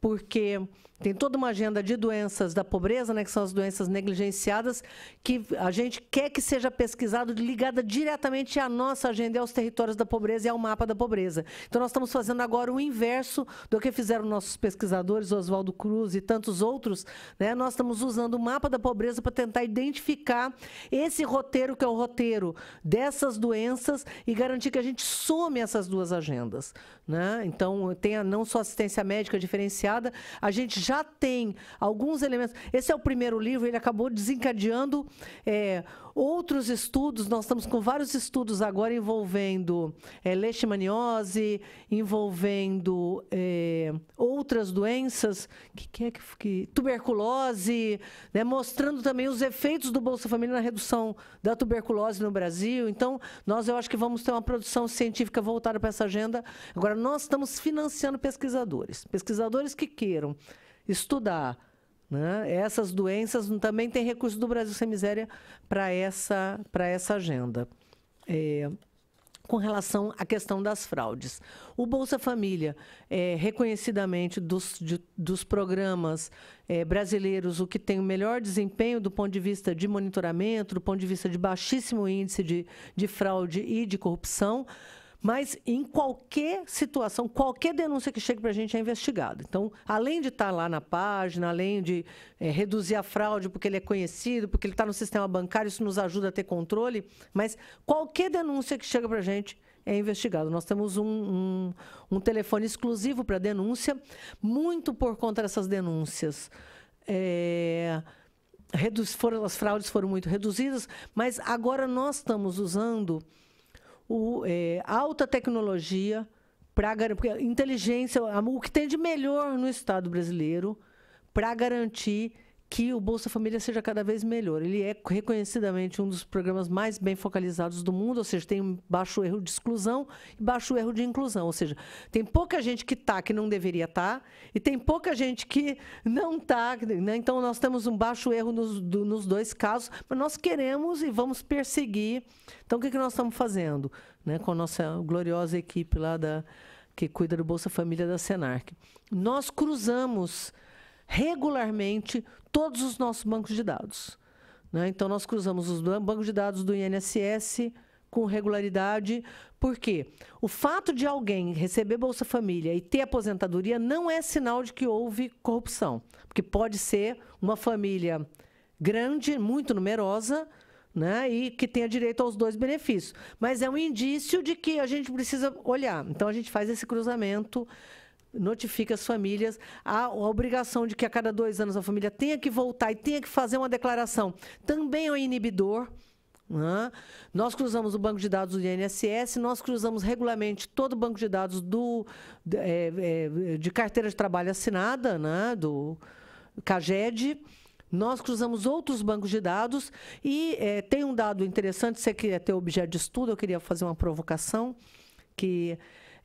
porque tem toda uma agenda de doenças da pobreza, né, que são as doenças negligenciadas, que a gente quer que seja pesquisado ligada diretamente à nossa agenda, aos territórios da pobreza e ao mapa da pobreza. Então, nós estamos fazendo agora o inverso do que fizeram nossos pesquisadores, Oswaldo Cruz e tantos outros. Né? Nós estamos usando o mapa da pobreza para tentar identificar esse roteiro, que é o roteiro dessas doenças, e garantir que a gente some essas duas agendas. Né? Então, tem não só assistência médica diferenciada, a gente já tem alguns elementos. Esse é o primeiro livro, ele acabou desencadeando é, outros estudos. Nós estamos com vários estudos agora envolvendo é, leishmaniose, envolvendo é, outras doenças, que, que é que, que tuberculose, né? mostrando também os efeitos do Bolsa Família na redução da tuberculose no Brasil. Então, nós eu acho que vamos ter uma produção científica voltada para essa agenda. Agora, nós estamos financiando pesquisadores. Pesquisadores que queiram estudar né? Essas doenças também tem recurso do Brasil Sem Miséria para essa, essa agenda. É, com relação à questão das fraudes. O Bolsa Família, é, reconhecidamente dos, de, dos programas é, brasileiros, o que tem o melhor desempenho do ponto de vista de monitoramento, do ponto de vista de baixíssimo índice de, de fraude e de corrupção, mas em qualquer situação, qualquer denúncia que chegue para a gente é investigada. Então, além de estar tá lá na página, além de é, reduzir a fraude porque ele é conhecido, porque ele está no sistema bancário, isso nos ajuda a ter controle. Mas qualquer denúncia que chega para a gente é investigado. Nós temos um, um, um telefone exclusivo para denúncia, muito por conta dessas denúncias. É, reduz, foram, as fraudes foram muito reduzidas, mas agora nós estamos usando o, é, alta tecnologia para garantir inteligência, o que tem de melhor no Estado brasileiro para garantir que o Bolsa Família seja cada vez melhor. Ele é reconhecidamente um dos programas mais bem focalizados do mundo, ou seja, tem um baixo erro de exclusão e baixo erro de inclusão. Ou seja, tem pouca gente que está que não deveria estar, tá, e tem pouca gente que não está. Né? Então, nós temos um baixo erro nos, do, nos, dois casos, mas nós queremos e vamos perseguir. Então, o que, que nós estamos fazendo né? com a nossa gloriosa equipe lá da, que cuida do Bolsa Família da Senarc? Nós cruzamos regularmente todos os nossos bancos de dados. Né? Então, nós cruzamos os bancos de dados do INSS com regularidade, porque o fato de alguém receber Bolsa Família e ter aposentadoria não é sinal de que houve corrupção, porque pode ser uma família grande, muito numerosa, né, e que tenha direito aos dois benefícios. Mas é um indício de que a gente precisa olhar. Então a gente faz esse cruzamento notifica as famílias a, a, obrigação de que a cada dois anos a família tenha que voltar e tenha que fazer uma declaração. Também é um inibidor. Né? Nós cruzamos o banco de dados do INSS, nós cruzamos regularmente todo o banco de dados do, de, é, é, de carteira de trabalho assinada, né? do CAGED. Nós cruzamos outros bancos de dados e é, tem um dado interessante, você queria é ter objeto de estudo, eu queria fazer uma provocação, que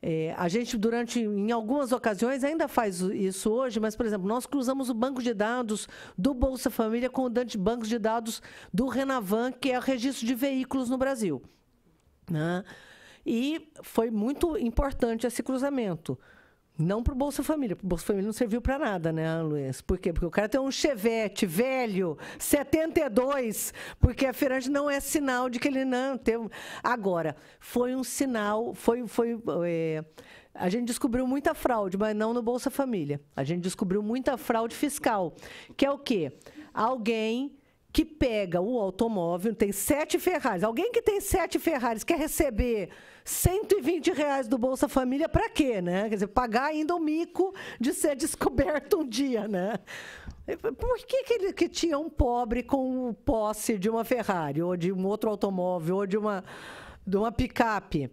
é, a gente, durante, em algumas ocasiões, ainda faz isso hoje, mas, por exemplo, nós cruzamos o banco de dados do Bolsa Família com o banco de dados do Renavan, que é o registro de veículos no Brasil. Né? E foi muito importante esse cruzamento. Não pro Bolsa Família, O Bolsa Família não serviu para nada, né, Luiz? Por quê? Porque o cara tem um chevette velho, 72, porque a feirante não é sinal de que ele não tem. Agora, foi um sinal, foi. foi é... A gente descobriu muita fraude, mas não no Bolsa Família. A gente descobriu muita fraude fiscal, que é o quê? Alguém que pega o automóvel, tem sete Ferraris. Alguém que tem sete Ferraris quer receber 120 reais do Bolsa Família para quê, né? Quer dizer, pagar ainda o mico de ser (laughs) descoberto um dia, né? Por que, que, ele, que tinha um pobre com posse de uma Ferrari, ou de um outro automóvel, ou de uma, de uma picape?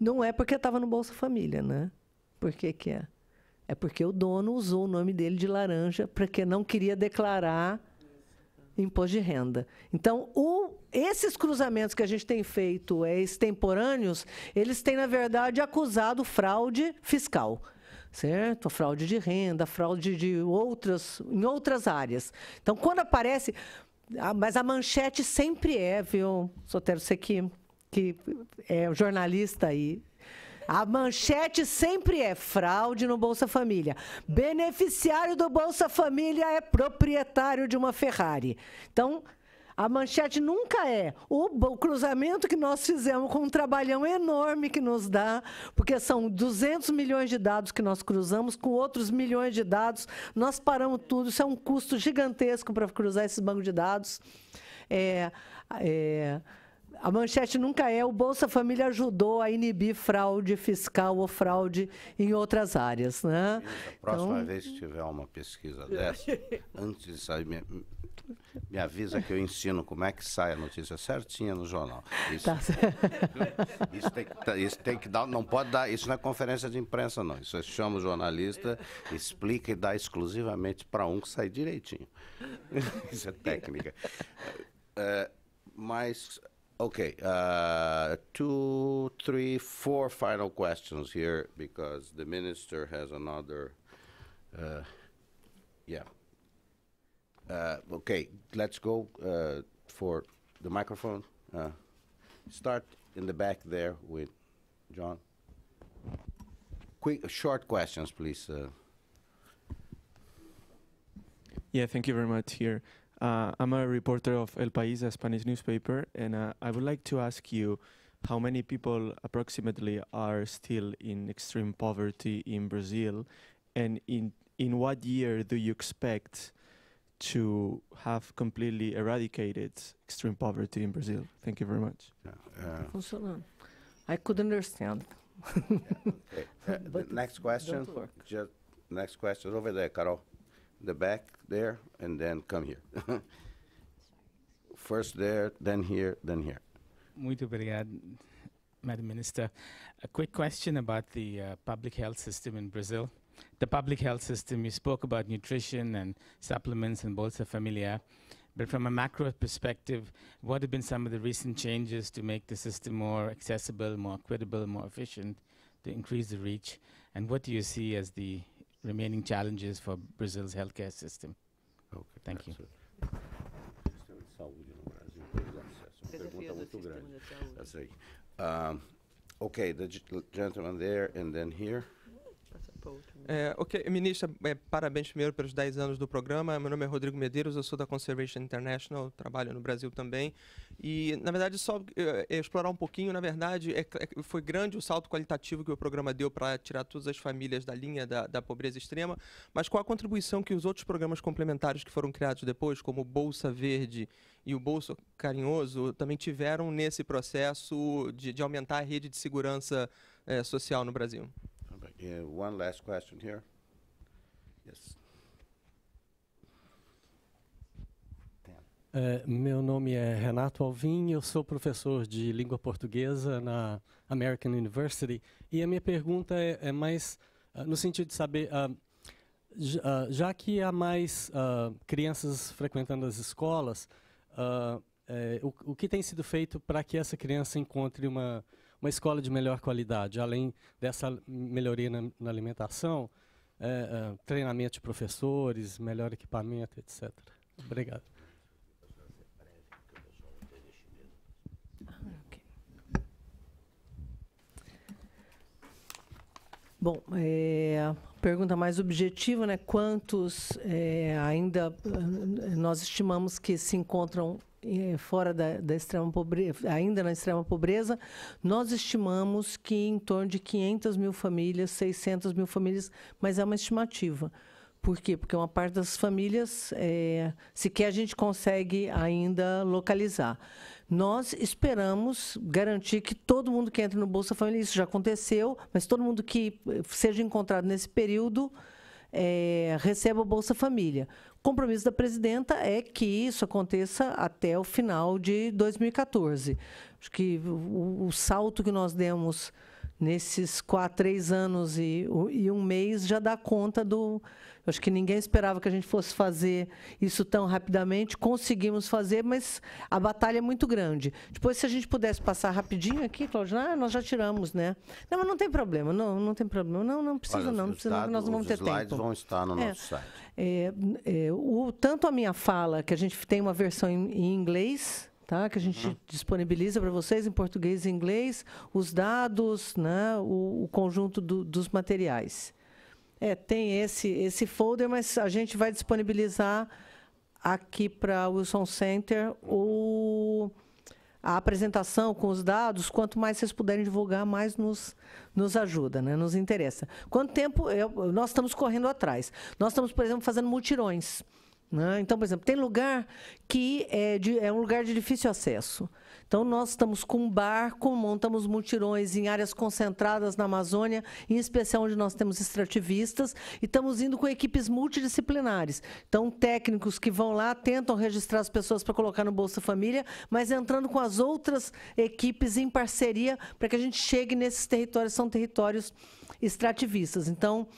Não é porque estava no Bolsa Família, né? Por que, que é? É porque o dono usou o nome dele de laranja porque não queria declarar imposto de renda. Então, o, esses cruzamentos que a gente tem feito é, extemporâneos, eles têm, na verdade, acusado fraude fiscal certo? Fraude de renda, fraude de outras, em outras áreas. Então, quando aparece, mas a manchete sempre é, viu? Sotero, você que, que é jornalista e a manchete sempre é fraude no Bolsa Família. Beneficiário do Bolsa Família é proprietário de uma Ferrari. Então, a manchete nunca é o, o, cruzamento que nós fizemos com um trabalhão enorme que nos dá, porque são 200 milhões de dados que nós cruzamos, com outros milhões de dados, nós paramos tudo, isso é um custo gigantesco para cruzar esse banco de dados. É, é, a manchete nunca é o Bolsa Família ajudou a inibir fraude fiscal ou fraude em outras áreas, né? próxima então... vez que tiver uma pesquisa dessa, antes de sair, me, me, avisa que eu ensino como é que sai a notícia certinha no jornal. Isso, tá. (laughs) isso, tem, que, tá, isso tem que dar, não pode dar, isso não é conferência de imprensa não. Isso é chama o jornalista, explica e dá exclusivamente para um que sai direitinho. (laughs) isso é técnica. É, mas Okay, uh, two, three, four final questions here because the minister has another. Uh, yeah. Uh, okay, let's go uh, for the microphone. Uh, start in the back there with John. Quick, short questions, please. Uh. Yeah, thank you very much. Here, uh, I'm a reporter of El País, a Spanish newspaper, and uh, I would like to ask you how many people approximately are still in extreme poverty in Brazil, and in in what year do you expect to have completely eradicated extreme poverty in Brazil? Thank you very much. Uh, I could understand. yeah, (laughs) okay. uh, next question. Just next question over there, Carol the back there, and then come here. (laughs) First there, then here, then here. Muito obrigado, Madam Minister. A quick question about the uh, public health system in Brazil. The public health system, you spoke about nutrition and supplements and Bolsa Familiar. But from a macro perspective, what have been some of the recent changes to make the system more accessible, more equitable, more efficient, to increase the reach? And what do you see as the remaining challenges for Brazil's healthcare system. Okay. Thank you. Um, um, okay, the gentleman there and then here. É, ok, ministra, é, parabéns primeiro pelos 10 anos do programa. Meu nome é Rodrigo Medeiros, eu sou da Conservation International, trabalho no Brasil também. E, na verdade, só é, é explorar um pouquinho, na verdade, é, é, foi grande o salto qualitativo que o programa deu para tirar todas as famílias da linha da, da pobreza extrema, mas qual a contribuição que os outros programas complementares que foram criados depois, como Bolsa Verde e o Bolso Carinhoso, também tiveram nesse processo de, de aumentar a rede de segurança social no Brasil? Yeah, one last question here. Yes. É, meu nome é Renato Alvim, eu sou professor de língua portuguesa na American University e a minha pergunta é, é mais uh, no sentido de saber, uh, uh, já que há mais crianças frequentando as escolas, é, o, o, que tem sido feito para que essa criança encontre uma uma escola de melhor qualidade, além dessa melhoria na, na alimentação, é, é, treinamento de professores, melhor equipamento, etc. Obrigado. Ah, Bom, é, pergunta mais objetiva, né? Quantos é, ainda nós estimamos que se encontram eh, fora da, da, extrema pobreza, ainda na extrema pobreza, nós estimamos que em torno de 500 mil famílias, 600 mil famílias, mas é uma estimativa. Por quê? Porque uma parte das famílias é, sequer a gente consegue ainda localizar. Nós esperamos garantir que todo mundo que entra no Bolsa Família, isso já aconteceu, mas todo mundo que eh, seja encontrado nesse período é, receba o Bolsa Família compromisso da presidenta é que isso aconteça até o final de 2014. Acho que o, o salto que nós demos nesses quatro, três anos e, e um mês já dá conta do eu acho que ninguém esperava que a gente fosse fazer isso tão rapidamente. Conseguimos fazer, mas a batalha é muito grande. Depois, se a gente pudesse passar rapidinho aqui, Claudio, ah, nós já tiramos, né? Não, mas não tem problema, não, não tem problema. Não, não precisa, Olha, não, não precisa, estado, nós não vamos ter tempo. Os slides vão estar no é, nosso site. É, é, o, tanto a minha fala, que a gente tem uma versão em, em inglês, Tá, que a gente uhum. disponibiliza para vocês em português e inglês, os dados, né, o, o conjunto do, dos materiais. É, tem esse, esse folder, mas a gente vai disponibilizar aqui para o Wilson Center o, a apresentação com os dados. Quanto mais vocês puderem divulgar, mais nos, nos ajuda, né? nos interessa. Quanto tempo? Eu, nós estamos correndo atrás. Nós estamos, por exemplo, fazendo multirões. Né? Então, por exemplo, tem lugar que é, de, é um lugar de difícil acesso. Então, nós estamos com barco, montamos multirões em áreas concentradas na Amazônia, em especial onde nós temos extrativistas, e estamos indo com equipes multidisciplinares. Então, técnicos que vão lá, tentam registrar as pessoas para colocar no Bolsa Família, mas entrando com as outras equipes em parceria para que a gente chegue nesses territórios, são territórios extrativistas. Então,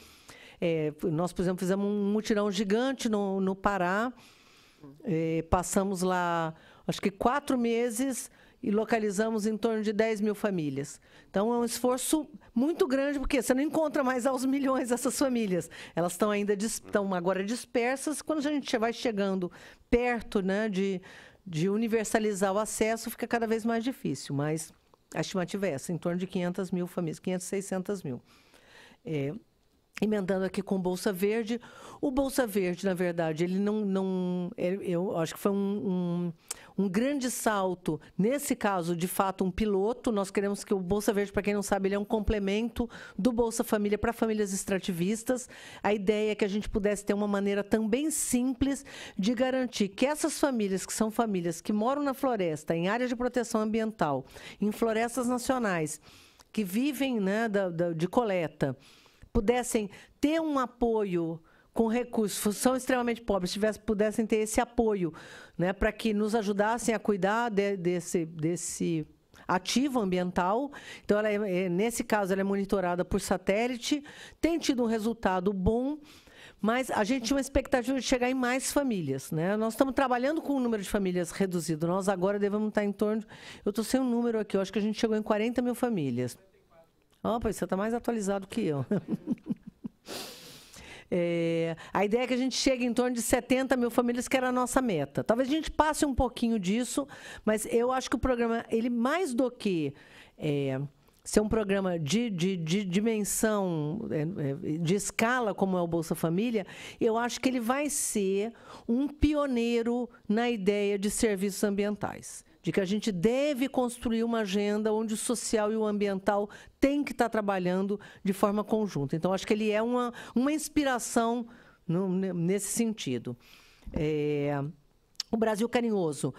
é, nós, por exemplo, fizemos um mutirão gigante no, no Pará, é, passamos lá acho que quatro meses e localizamos em torno de 10 mil famílias. Então é um esforço muito grande, porque você não encontra mais aos milhões essas famílias. Elas estão ainda estão agora dispersas. Quando a gente vai chegando perto né, de, de universalizar o acesso, fica cada vez mais difícil. Mas a estimativa é essa, em torno de 500 mil famílias, 500, 600 mil. É, emendando aqui com Bolsa Verde. O Bolsa Verde, na verdade, ele não. não eu acho que foi um, um, um, grande salto. Nesse caso, de fato, um piloto. Nós queremos que o Bolsa Verde, para quem não sabe, ele é um complemento do Bolsa Família para famílias extrativistas. A ideia é que a gente pudesse ter uma maneira também simples de garantir que essas famílias, que são famílias que moram na floresta, em áreas de proteção ambiental, em florestas nacionais, que vivem né, da, da, de coleta pudessem ter um apoio com recursos, são extremamente pobres, tivessem pudessem ter esse apoio, né, para que nos ajudassem a cuidar de, desse, desse ativo ambiental. Então, ela é, é, nesse caso, ela é monitorada por satélite, tem tido um resultado bom, mas a gente tinha uma expectativa de chegar em mais famílias. Né? Nós estamos trabalhando com um número de famílias reduzido. Nós agora devemos estar em torno. De, eu estou sem um número aqui, eu acho que a gente chegou em 40 mil famílias. Ah, oh, você está mais atualizado que eu. (laughs) É, a ideia é que a gente chegue em torno de 70 mil famílias, que era a nossa meta. Talvez a gente passe um pouquinho disso, mas eu acho que o programa, ele mais do que é, ser um programa de, de, de dimensão, é, é, de escala, como é o Bolsa Família, eu acho que ele vai ser um pioneiro na ideia de serviços ambientais de que a gente deve construir uma agenda onde o social e o ambiental têm que estar trabalhando de forma conjunta. Então, acho que ele é uma, uma inspiração no, nesse sentido. É, o Brasil Carinhoso.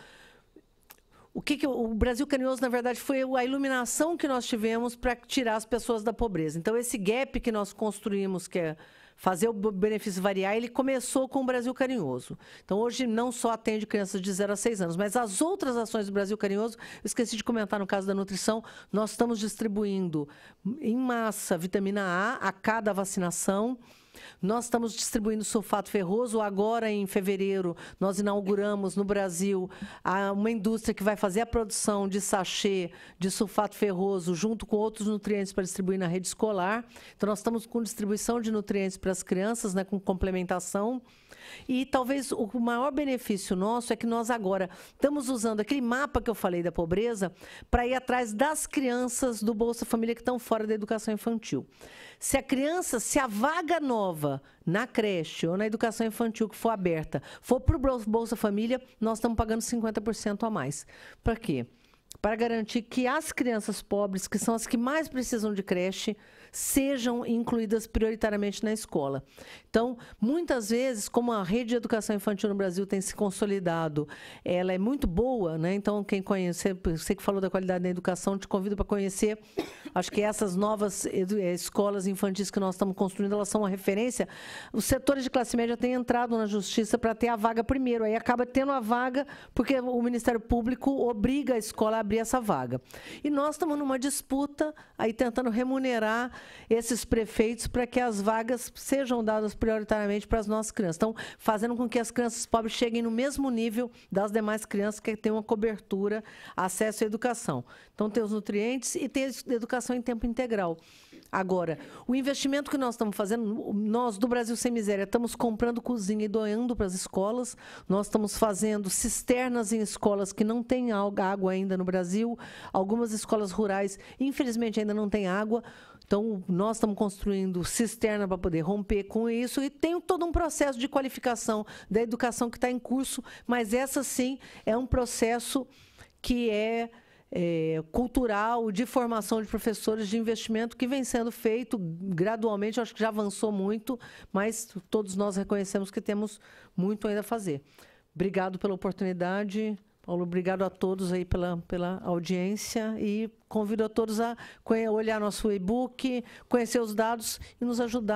O que, que, o Brasil Carinhoso, na verdade, foi a iluminação que nós tivemos para tirar as pessoas da pobreza. Então, esse gap que nós construímos, que é fazer o benefício variar, ele começou com o Brasil Carinhoso. Então, hoje não só atende crianças de 0 a 6 anos, mas as outras ações do Brasil Carinhoso, esqueci de comentar no caso da nutrição, nós estamos distribuindo em massa vitamina A a cada vacinação. Nós estamos distribuindo sulfato ferroso. Agora, em fevereiro, nós inauguramos no Brasil ah, uma indústria que vai fazer a produção de sachê de sulfato ferroso junto com outros nutrientes para distribuir na rede escolar. Então, nós estamos com distribuição de nutrientes para as crianças, né, com complementação. E talvez o maior benefício nosso é que nós agora estamos usando aquele mapa que eu falei da pobreza para ir atrás das crianças do Bolsa Família que estão fora da educação infantil. Se a criança, se a vaga nova na creche ou na educação infantil que for aberta for para o Bolsa Família, nós estamos pagando 50% a mais. Para quê? Para garantir que as crianças pobres, que são as que mais precisam de creche, sejam incluídas prioritariamente na escola. Então, muitas vezes, como a rede de educação infantil no Brasil tem se consolidado, ela é muito boa, né? Então, quem conhece, você que falou da qualidade da educação, te convido para conhecer. Acho que essas novas eh, escolas infantis que nós estamos construindo, elas são uma referência. Os setores de classe média têm entrado na justiça para ter a vaga primeiro, aí acaba tendo a vaga porque o Ministério Público obriga a escola a abrir essa vaga. E nós estamos numa disputa aí tentando remunerar esses prefeitos para que as vagas sejam dadas prioritariamente para as nossas crianças. Então, fazendo com que as crianças pobres cheguem no mesmo nível das demais crianças que têm uma cobertura, acesso à educação. Então, tem os nutrientes e tem educação em tempo integral. Agora, o investimento que nós estamos fazendo, nós do Brasil Sem Miséria, estamos comprando cozinha e doando para as escolas, nós estamos fazendo cisternas em escolas que não têm água ainda no Brasil, algumas escolas rurais, infelizmente, ainda não têm água. Então, nós estamos construindo cisterna para poder romper com isso e tem todo um processo de qualificação da educação que está em curso, mas essa sim é um processo que é, é, cultural, de formação de professores, de investimento que vem sendo feito gradualmente. acho que já avançou muito, mas todos nós reconhecemos que temos muito ainda a fazer. Obrigado pela oportunidade. Paulo, obrigado a todos aí pela, pela audiência e convido a todos a olhar nosso e-book, conhecer os dados e nos ajudar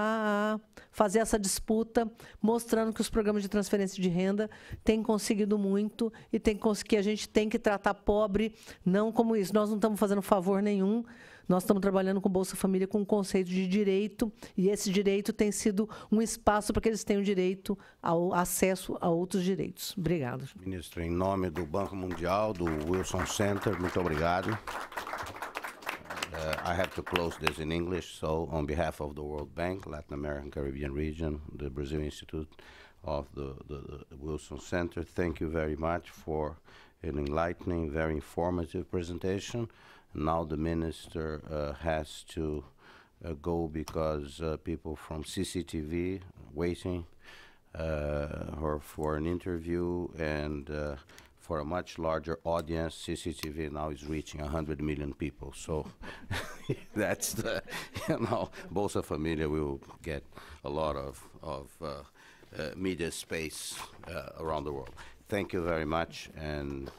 a fazer essa disputa, mostrando que os programas de transferência de renda têm conseguido muito e tem que a gente tem que tratar pobre não como isso. Nós não estamos fazendo favor nenhum nós estamos trabalhando com Bolsa Família com o um conceito de direito, e esse direito tem sido um espaço para que eles tenham direito ao acesso a outros direitos. Obrigado. Ministro, em nome do Banco Mundial, do Wilson Center, muito obrigado. Uh, I have to close this in English. So, on behalf of the World Bank, Latin American Caribbean region, the Brazil Institute of the, the, the Wilson Center, thank you very much for an enlightening, very informative presentation. Now the minister uh, has to uh, go because uh, people from CCTV waiting uh, her for an interview and uh, for a much larger audience, CCTV now is reaching 100 million people. So (laughs) that's the, you know, Bolsa Familia will get a lot of, of uh, uh, media space uh, around the world. Thank you very much. and.